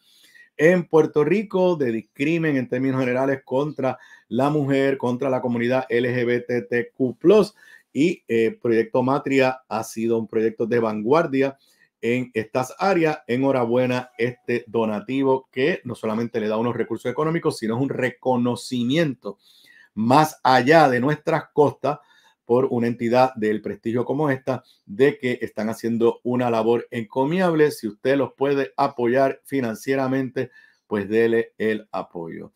en Puerto Rico, de discriminación en términos generales contra la mujer, contra la comunidad LGBTQ. Y el eh, Proyecto Matria ha sido un proyecto de vanguardia en estas áreas. Enhorabuena este donativo que no solamente le da unos recursos económicos, sino es un reconocimiento más allá de nuestras costas por una entidad del prestigio como esta, de que están haciendo una labor encomiable. Si usted los puede apoyar financieramente, pues dele el apoyo.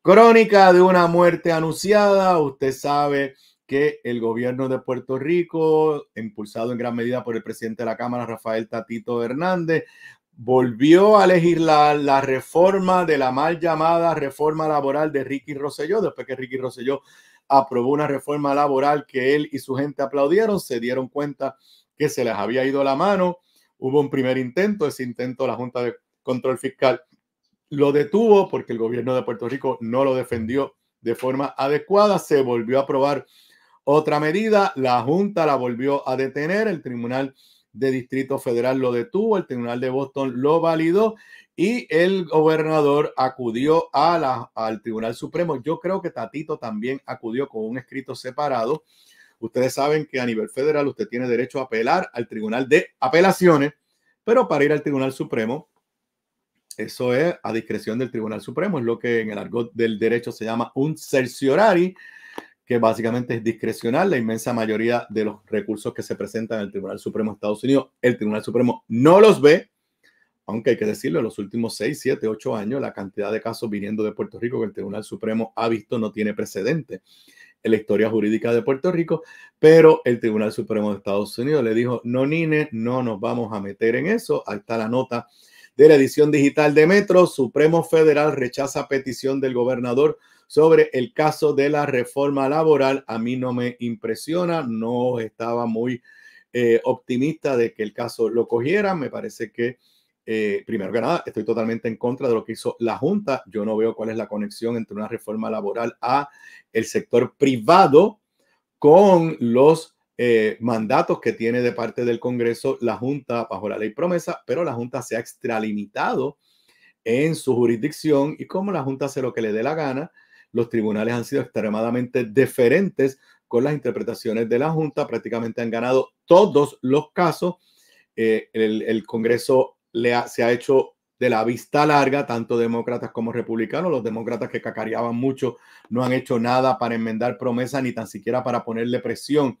Crónica de una muerte anunciada. Usted sabe que el gobierno de Puerto Rico, impulsado en gran medida por el presidente de la Cámara, Rafael Tatito Hernández, volvió a legislar la reforma de la mal llamada reforma laboral de Ricky Rosselló, después que Ricky Rosselló aprobó una reforma laboral que él y su gente aplaudieron, se dieron cuenta que se les había ido la mano, hubo un primer intento, ese intento la Junta de Control Fiscal lo detuvo porque el gobierno de Puerto Rico no lo defendió de forma adecuada, se volvió a aprobar otra medida, la Junta la volvió a detener, el Tribunal de Distrito Federal lo detuvo, el Tribunal de Boston lo validó y el gobernador acudió al Tribunal Supremo. Yo creo que Tatito también acudió con un escrito separado. Ustedes saben que a nivel federal usted tiene derecho a apelar al Tribunal de Apelaciones, pero para ir al Tribunal Supremo, eso es a discreción del Tribunal Supremo, es lo que en el argot del derecho se llama un cerciorari, que básicamente es discrecional la inmensa mayoría de los recursos que se presentan en el Tribunal Supremo de Estados Unidos. El Tribunal Supremo no los ve, aunque hay que decirlo, en los últimos 6, 7, 8 años, la cantidad de casos viniendo de Puerto Rico que el Tribunal Supremo ha visto no tiene precedente en la historia jurídica de Puerto Rico, pero el Tribunal Supremo de Estados Unidos le dijo, no, Nine, no nos vamos a meter en eso. Ahí está la nota de la edición digital de Metro. Supremo Federal rechaza petición del gobernador sobre el caso de la reforma laboral. A mí no me impresiona, no estaba muy eh, optimista de que el caso lo cogiera. Me parece que eh, primero que nada, estoy totalmente en contra de lo que hizo la Junta. Yo no veo cuál es la conexión entre una reforma laboral a el sector privado con los eh, mandatos que tiene de parte del Congreso la Junta bajo la ley promesa, pero la Junta se ha extralimitado en su jurisdicción y como la Junta hace lo que le dé la gana, los tribunales han sido extremadamente deferentes con las interpretaciones de la Junta, prácticamente han ganado todos los casos. Eh, el Congreso se ha hecho de la vista larga, tanto demócratas como republicanos. Los demócratas que cacareaban mucho no han hecho nada para enmendar promesas ni tan siquiera para ponerle presión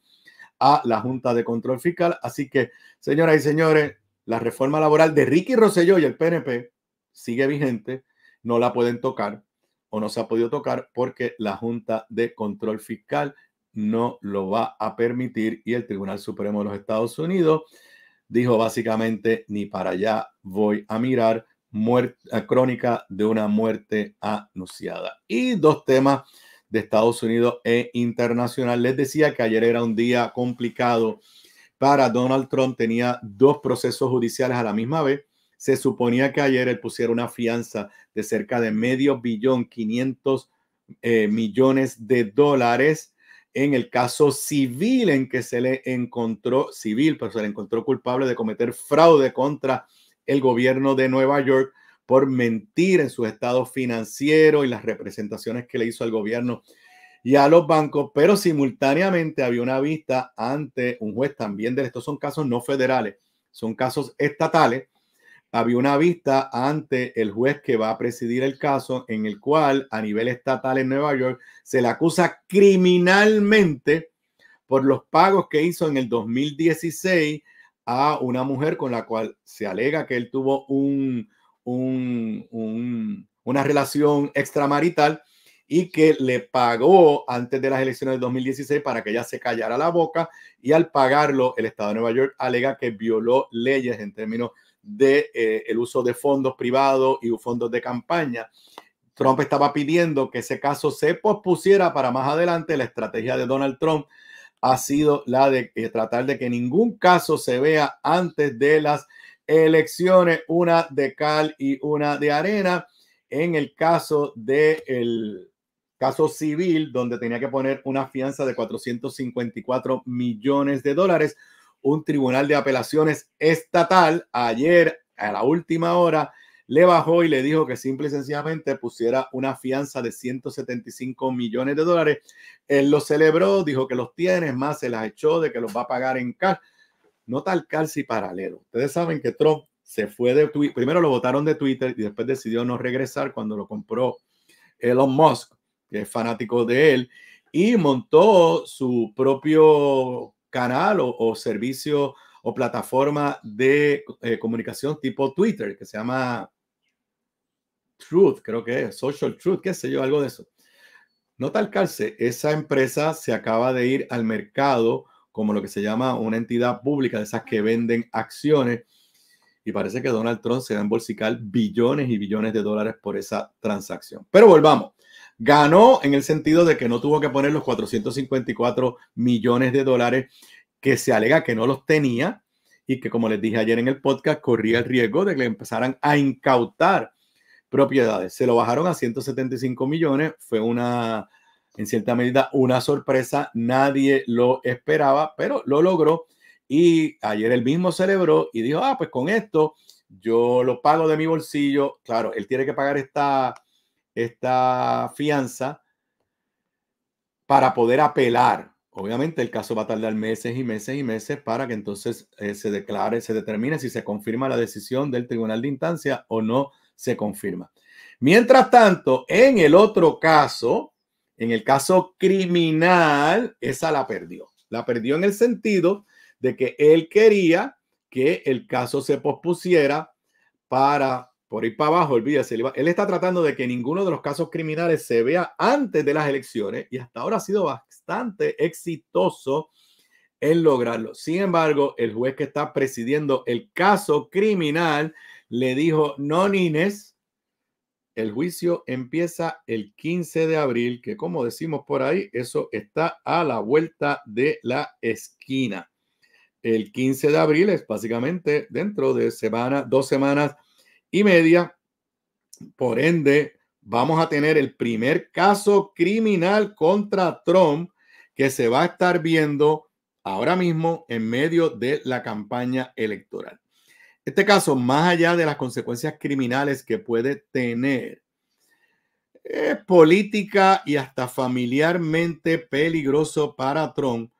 a la Junta de Control Fiscal. Así que, señoras y señores, la reforma laboral de Ricky Rosselló y el PNP sigue vigente, no la pueden tocar o no se ha podido tocar porque la Junta de Control Fiscal no lo va a permitir y el Tribunal Supremo de los Estados Unidos dijo básicamente, ni para allá voy a mirar, muerte, crónica de una muerte anunciada. Y dos temas de Estados Unidos e internacional. Les decía que ayer era un día complicado para Donald Trump, tenía dos procesos judiciales a la misma vez. Se suponía que ayer él pusiera una fianza de cerca de medio billón, 500 eh, millones de dólares en el caso civil en que se le encontró, civil, pero se le encontró culpable de cometer fraude contra el gobierno de Nueva York por mentir en su estado financiero y las representaciones que le hizo al gobierno y a los bancos, pero simultáneamente había una vista ante un juez también de estos son casos no federales, son casos estatales había una vista ante el juez que va a presidir el caso en el cual a nivel estatal en Nueva York se le acusa criminalmente por los pagos que hizo en el 2016 a una mujer con la cual se alega que él tuvo un, una relación extramarital y que le pagó antes de las elecciones del 2016 para que ella se callara la boca y al pagarlo el Estado de Nueva York alega que violó leyes en términos de, eh, el uso de fondos privados y fondos de campaña. Trump estaba pidiendo que ese caso se pospusiera para más adelante. La estrategia de Donald Trump ha sido la de eh, tratar de que ningún caso se vea antes de las elecciones, una de cal y una de arena. En el caso del el caso civil, donde tenía que poner una fianza de 454 millones de dólares, un tribunal de apelaciones estatal ayer a la última hora le bajó y le dijo que simple y sencillamente pusiera una fianza de 175 millones de dólares. Él lo celebró, dijo que los tiene, más se las echó de que los va a pagar en cal. No tal y paralelo. Ustedes saben que Trump se fue de Twitter, primero lo votaron de Twitter y después decidió no regresar cuando lo compró Elon Musk, que es fanático de él, y montó su propio canal o, servicio o plataforma de eh, comunicación tipo Twitter, que se llama Truth, creo que es, Social Truth, qué sé yo, algo de eso. no tal calce, esa empresa se acaba de ir al mercado como lo que se llama una entidad pública, de esas que venden acciones, y parece que Donald Trump se va a embolsicar billones y billones de dólares por esa transacción. Pero volvamos. Ganó en el sentido de que no tuvo que poner los 454 millones de dólares que se alega que no los tenía y que, como les dije ayer en el podcast, corría el riesgo de que le empezaran a incautar propiedades. Se lo bajaron a 175 millones, fue una, en cierta medida, una sorpresa, nadie lo esperaba, pero lo logró y ayer él mismo celebró y dijo, ah, pues con esto yo lo pago de mi bolsillo, claro, él tiene que pagar esta esta fianza para poder apelar. Obviamente el caso va a tardar meses y meses y meses para que entonces eh, se declare, se determine si se confirma la decisión del tribunal de instancia o no se confirma. Mientras tanto, en el otro caso, en el caso criminal, esa la perdió. La perdió en el sentido de que él quería que el caso se pospusiera para por ir para abajo, olvídese. Él está tratando de que ninguno de los casos criminales se vea antes de las elecciones y hasta ahora ha sido bastante exitoso en lograrlo. Sin embargo, el juez que está presidiendo el caso criminal le dijo, no, Nines, el juicio empieza el 15 de abril, que como decimos por ahí, eso está a la vuelta de la esquina. El 15 de abril es básicamente dentro de semana, dos semanas y media. Por ende, vamos a tener el primer caso criminal contra Trump que se va a estar viendo ahora mismo en medio de la campaña electoral. Este caso, más allá de las consecuencias criminales que puede tener, es política y hasta familiarmente peligroso para Trump,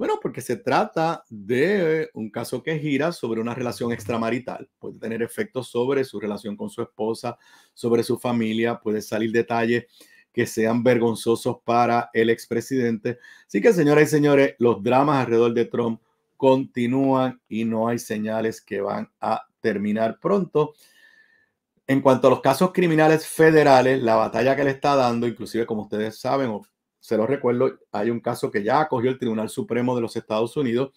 bueno, porque se trata de un caso que gira sobre una relación extramarital. Puede tener efectos sobre su relación con su esposa, sobre su familia, puede salir detalles que sean vergonzosos para el expresidente. Así que, señoras y señores, los dramas alrededor de Trump continúan y no hay señales que van a terminar pronto. En cuanto a los casos criminales federales, la batalla que le está dando, inclusive como ustedes saben o se lo recuerdo, hay un caso que ya acogió el Tribunal Supremo de los Estados Unidos,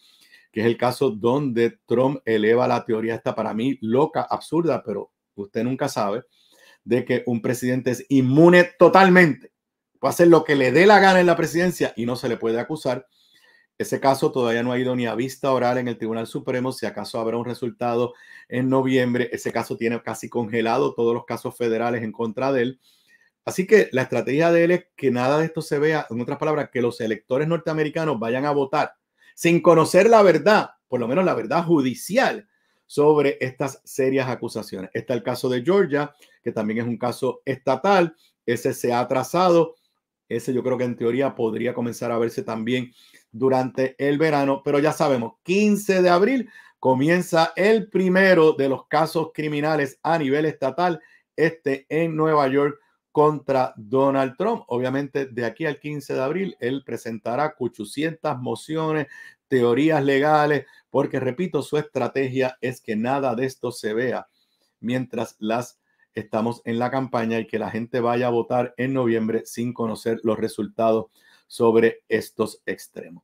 que es el caso donde Trump eleva la teoría esta para mí loca, absurda, pero usted nunca sabe, de que un presidente es inmune totalmente. Puede hacer lo que le dé la gana en la presidencia y no se le puede acusar. Ese caso todavía no ha ido ni a vista oral en el Tribunal Supremo, si acaso habrá un resultado en noviembre. Ese caso tiene casi congelado todos los casos federales en contra de él. Así que la estrategia de él es que nada de esto se vea, en otras palabras, que los electores norteamericanos vayan a votar sin conocer la verdad, por lo menos la verdad judicial, sobre estas serias acusaciones. Está el caso de Georgia, que también es un caso estatal, ese se ha atrasado, ese yo creo que en teoría podría comenzar a verse también durante el verano, pero ya sabemos, 15 de abril comienza el primero de los casos criminales a nivel estatal, este en Nueva York contra Donald Trump. Obviamente, de aquí al 15 de abril, él presentará 800 mociones, teorías legales, porque, repito, su estrategia es que nada de esto se vea mientras las estamos en la campaña y que la gente vaya a votar en noviembre sin conocer los resultados sobre estos extremos.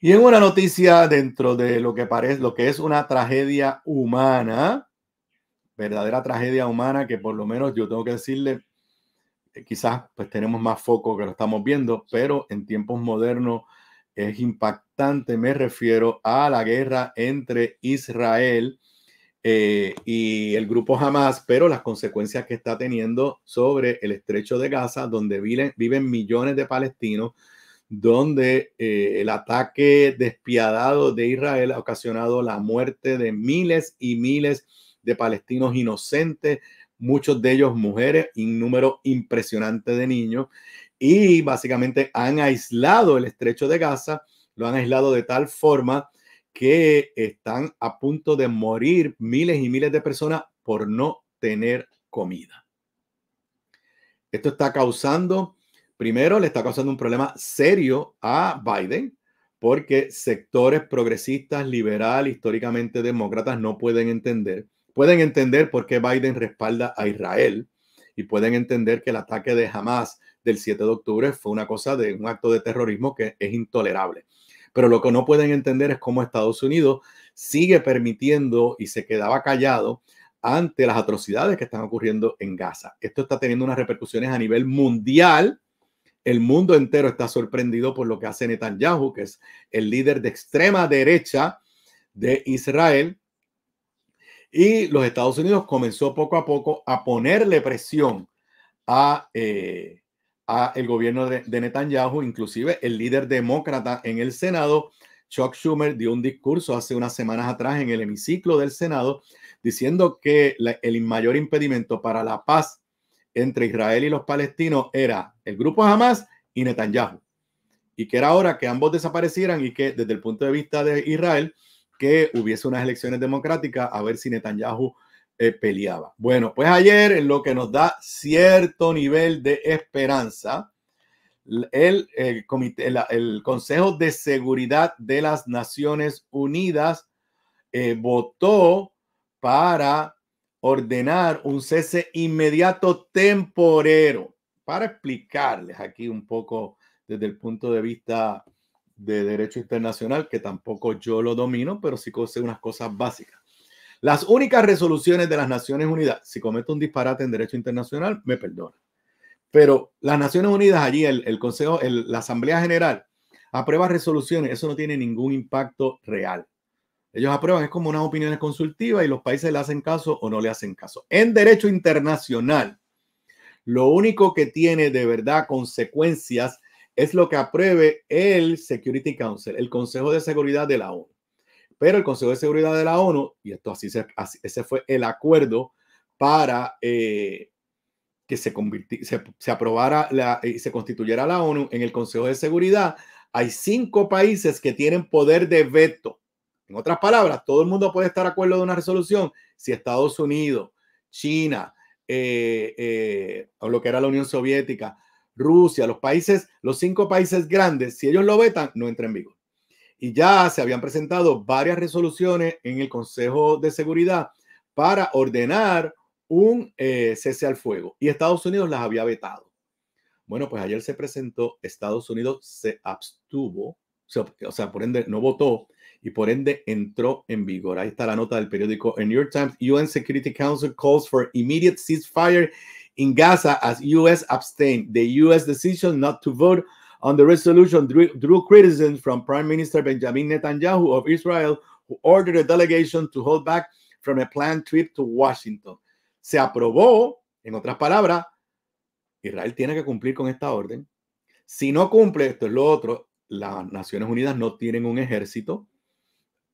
Y en una noticia dentro de lo que parece lo que es una tragedia humana, verdadera tragedia humana que por lo menos yo tengo que decirle eh, quizás pues tenemos más foco que lo estamos viendo, pero en tiempos modernos es impactante, me refiero a la guerra entre Israel eh, y el grupo Hamas, pero las consecuencias que está teniendo sobre el estrecho de Gaza, donde viven, millones de palestinos, donde eh, el ataque despiadado de Israel ha ocasionado la muerte de miles y miles de palestinos inocentes, muchos de ellos mujeres, un número impresionante de niños, y básicamente han aislado el estrecho de Gaza, lo han aislado de tal forma que están a punto de morir miles y miles de personas por no tener comida. Esto está causando, primero, le está causando un problema serio a Biden, porque sectores progresistas, liberal, históricamente demócratas no pueden entender Pueden entender por qué Biden respalda a Israel y pueden entender que el ataque de Hamas del 7 de octubre fue una cosa de un acto de terrorismo que es intolerable. Pero lo que no pueden entender es cómo Estados Unidos sigue permitiendo y se quedaba callado ante las atrocidades que están ocurriendo en Gaza. Esto está teniendo unas repercusiones a nivel mundial. El mundo entero está sorprendido por lo que hace Netanyahu, que es el líder de extrema derecha de Israel, y los Estados Unidos comenzó poco a poco a ponerle presión a, eh, el gobierno de, Netanyahu, inclusive el líder demócrata en el Senado, Chuck Schumer, dio un discurso hace unas semanas atrás en el hemiciclo del Senado diciendo que el mayor impedimento para la paz entre Israel y los palestinos era el grupo Hamas y Netanyahu. Y que era hora que ambos desaparecieran y que desde el punto de vista de Israel que hubiese unas elecciones democráticas a ver si Netanyahu eh, peleaba. Bueno, pues ayer en lo que nos da cierto nivel de esperanza, el, Consejo de Seguridad de las Naciones Unidas eh, votó para ordenar un cese inmediato temporero. Para explicarles aquí un poco desde el punto de vista de derecho internacional, que tampoco yo lo domino, pero sí sé unas cosas básicas. Las únicas resoluciones de las Naciones Unidas, si cometo un disparate en derecho internacional, me perdona. Pero las Naciones Unidas allí, el, Consejo, la Asamblea General, aprueba resoluciones, eso no tiene ningún impacto real. Ellos aprueban, es como unas opiniones consultivas y los países le hacen caso o no le hacen caso. En derecho internacional, lo único que tiene de verdad consecuencias es lo que apruebe el Security Council, el Consejo de Seguridad de la ONU. Pero el Consejo de Seguridad de la ONU, y esto así, se, ese fue el acuerdo para eh, que se, se, se aprobara y eh, se constituyera la ONU en el Consejo de Seguridad, hay cinco países que tienen poder de veto. En otras palabras, todo el mundo puede estar de acuerdo de una resolución si Estados Unidos, China, eh, o lo que era la Unión Soviética, Rusia, los países, los cinco países grandes, si ellos lo vetan, no entra en vigor. Y ya se habían presentado varias resoluciones en el Consejo de Seguridad para ordenar un eh, cese al fuego y Estados Unidos las había vetado. Bueno, pues ayer se presentó, Estados Unidos se abstuvo, o sea, por ende no votó y por ende entró en vigor. Ahí está la nota del periódico New York Times. UN Security Council calls for immediate ceasefire in Gaza as U.S. abstained. The U.S. decision not to vote on the resolution drew, drew, criticism from Prime Minister Benjamin Netanyahu of Israel, who ordered a delegation to hold back from a planned trip to Washington. Se aprobó, en otras palabras, Israel tiene que cumplir con esta orden. Si no cumple, esto es lo otro, las Naciones Unidas no tienen un ejército,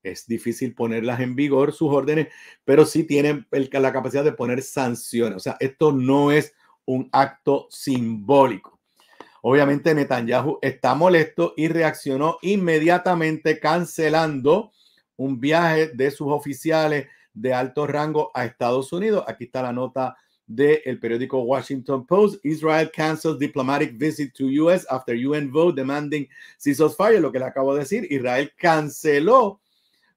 es difícil ponerlas en vigor, sus órdenes, pero sí tienen la capacidad de poner sanciones. O sea, esto no es un acto simbólico. Obviamente Netanyahu está molesto y reaccionó inmediatamente cancelando un viaje de sus oficiales de alto rango a Estados Unidos. Aquí está la nota del periódico Washington Post. Israel cancels diplomatic visit to U.S. after UN vote demanding ceasefire. Lo que le acabo de decir, Israel canceló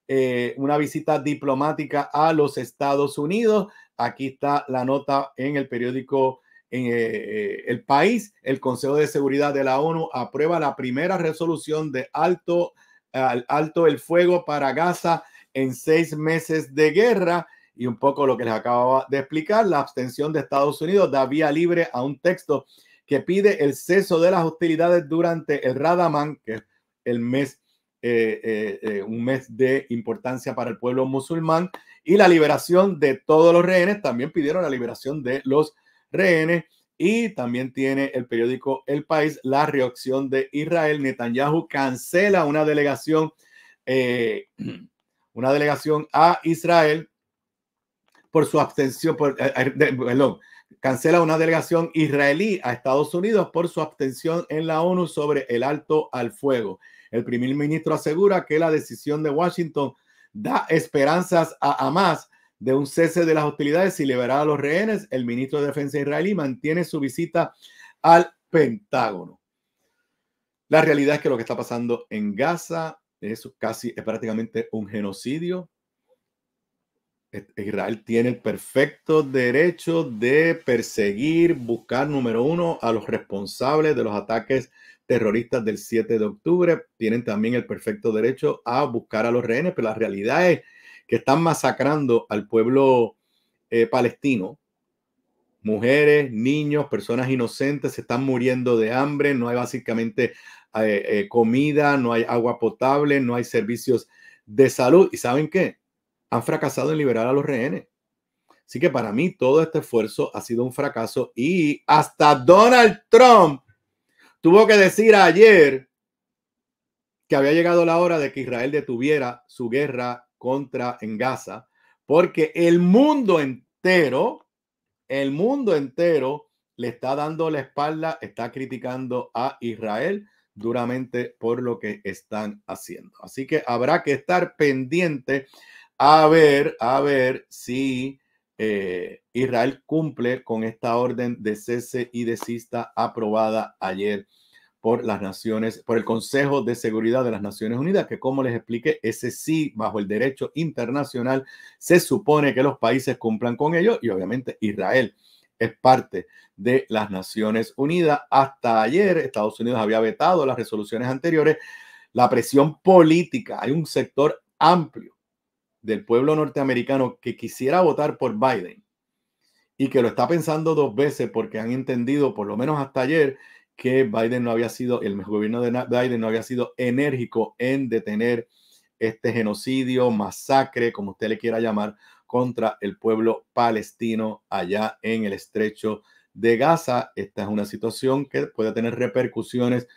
eh, una visita diplomática a los Estados Unidos. Aquí está la nota en el periódico en, eh, El País. El Consejo de Seguridad de la ONU aprueba la primera resolución de alto, alto el fuego para Gaza en seis meses de guerra. Y un poco lo que les acababa de explicar, la abstención de Estados Unidos da vía libre a un texto que pide el ceso de las hostilidades durante el Radamán, que es el mes eh, eh, eh, un mes de importancia para el pueblo musulmán y la liberación de todos los rehenes. También pidieron la liberación de los rehenes. Y también tiene el periódico El País la reacción de Israel. Netanyahu cancela una delegación, (clears throat) una delegación a Israel por su abstención, por, perdón, cancela una delegación israelí a Estados Unidos por su abstención en la ONU sobre el alto al fuego. El primer ministro asegura que la decisión de Washington da esperanzas a Hamas de un cese de las hostilidades y liberar a los rehenes. El ministro de Defensa israelí mantiene su visita al Pentágono. La realidad es que lo que está pasando en Gaza es casi es prácticamente un genocidio. E-, Israel tiene el perfecto derecho de perseguir, buscar, número uno, a los responsables de los ataques terroristas del 7 de octubre. Tienen también el perfecto derecho a buscar a los rehenes, pero la realidad es que están masacrando al pueblo eh, palestino. Mujeres, niños, personas inocentes se están muriendo de hambre, no hay básicamente eh, eh, comida, no hay agua potable, no hay servicios de salud. ¿Y saben qué? han fracasado en liberar a los rehenes. Así que para mí todo este esfuerzo ha sido un fracaso y hasta Donald Trump tuvo que decir ayer que había llegado la hora de que Israel detuviera su guerra contra en Gaza, porque el mundo entero, el mundo entero le está dando la espalda, está criticando a Israel duramente por lo que están haciendo. Así que habrá que estar pendiente a ver, a ver si eh, Israel cumple con esta orden de cese y desista aprobada ayer por las naciones, por el Consejo de Seguridad de las Naciones Unidas, que como les expliqué, ese sí, bajo el derecho internacional, se supone que los países cumplan con ello y obviamente Israel es parte de las Naciones Unidas. Hasta ayer Estados Unidos había vetado las resoluciones anteriores. La presión política, hay un sector amplio del pueblo norteamericano que quisiera votar por Biden y que lo está pensando dos veces porque han entendido, por lo menos hasta ayer, que Biden no había sido, el gobierno de Biden no había sido enérgico en detener este genocidio, masacre, como usted le quiera llamar, contra el pueblo palestino allá en el estrecho de Gaza. Esta es una situación que puede tener repercusiones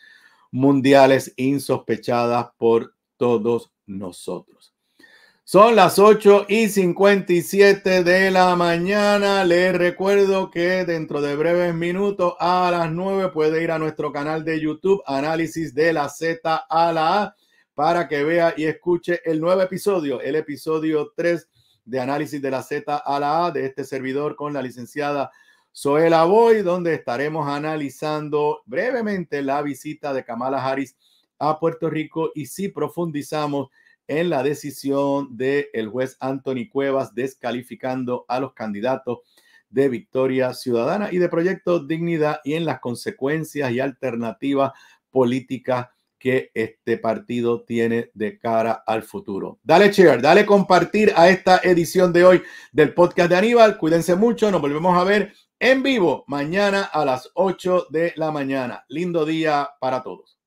mundiales insospechadas por todos nosotros. Son las 8 y 57 de la mañana. Les recuerdo que dentro de breves minutos a las 9 puede ir a nuestro canal de YouTube Análisis de la Z a la A para que vea y escuche el nuevo episodio, el episodio 3 de Análisis de la Z a la A de este servidor con la licenciada Zoela Boy, donde estaremos analizando brevemente la visita de Kamala Harris a Puerto Rico y si profundizamos en la decisión del el juez Anthony Cuevas descalificando a los candidatos de Victoria Ciudadana y de Proyecto Dignidad y en las consecuencias y alternativas políticas que este partido tiene de cara al futuro. Dale share, dale compartir a esta edición de hoy del podcast de Aníbal. Cuídense mucho, nos volvemos a ver en vivo mañana a las 8 de la mañana. Lindo día para todos.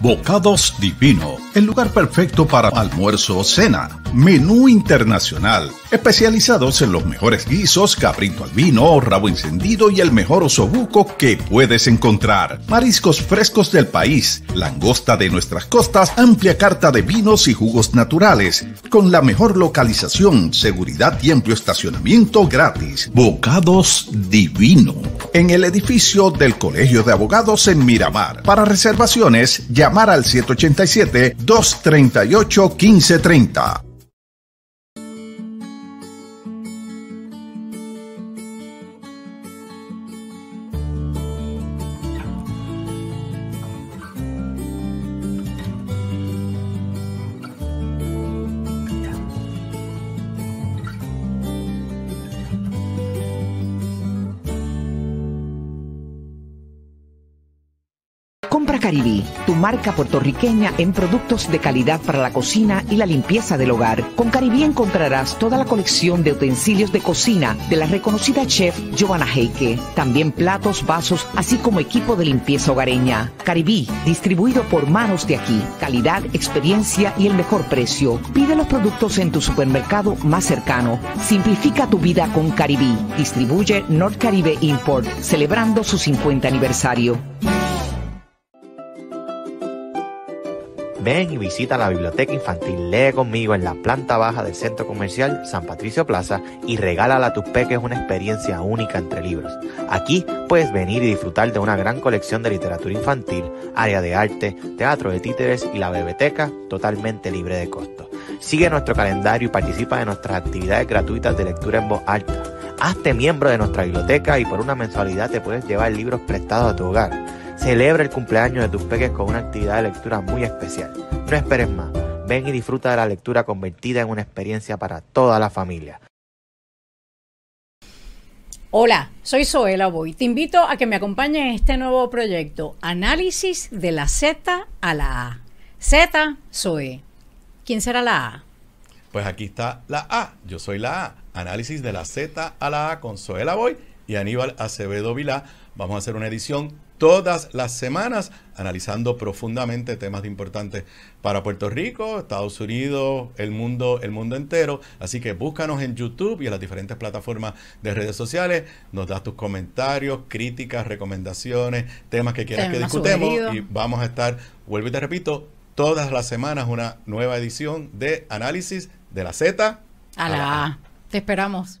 Bocados Divino, el lugar perfecto para almuerzo o cena. Menú internacional, especializados en los mejores guisos, cabrito al vino, rabo encendido y el mejor osobuco que puedes encontrar. Mariscos frescos del país, langosta de nuestras costas, amplia carta de vinos y jugos naturales, con la mejor localización, seguridad y amplio estacionamiento gratis. Bocados Divino, en el edificio del Colegio de Abogados en Miramar. Para reservaciones, llamar al 787-238-1530. Compra Caribí, tu marca puertorriqueña en productos de calidad para la cocina y la limpieza del hogar. Con Caribí encontrarás toda la colección de utensilios de cocina de la reconocida chef Giovanna Heike. También platos, vasos, así como equipo de limpieza hogareña. Caribí, distribuido por manos de aquí. Calidad, experiencia y el mejor precio. Pide los productos en tu supermercado más cercano. Simplifica tu vida con Caribí. Distribuye North Caribe Import, celebrando su 50 aniversario. Ven y visita la biblioteca infantil, lee conmigo en la planta baja del centro comercial San Patricio Plaza y regálala a tus peques una experiencia única entre libros. Aquí puedes venir y disfrutar de una gran colección de literatura infantil, área de arte, teatro de títeres y la biblioteca totalmente libre de costo. Sigue nuestro calendario y participa de nuestras actividades gratuitas de lectura en voz alta. Hazte miembro de nuestra biblioteca y por una mensualidad te puedes llevar libros prestados a tu hogar. Celebra el cumpleaños de tus peques con una actividad de lectura muy especial. No esperes más. Ven y disfruta de la lectura convertida en una experiencia para toda la familia. Hola, soy Soela Boy. Te invito a que me acompañes en este nuevo proyecto, Análisis de la Z a la A. Z, Zoe. ¿Quién será la A? Pues aquí está la A. Yo soy la A. Análisis de la Z a la A con Zoela Boy y Aníbal Acevedo Vilá. Vamos a hacer una edición todas las semanas, analizando profundamente temas importantes para Puerto Rico, Estados Unidos, el mundo, el mundo entero. Así que búscanos en YouTube y en las diferentes plataformas de redes sociales. Nos das tus comentarios, críticas, recomendaciones, temas que quieras que discutemos. Y vamos a estar, vuelvo y te repito, todas las semanas una nueva edición de análisis de la Z la Te esperamos.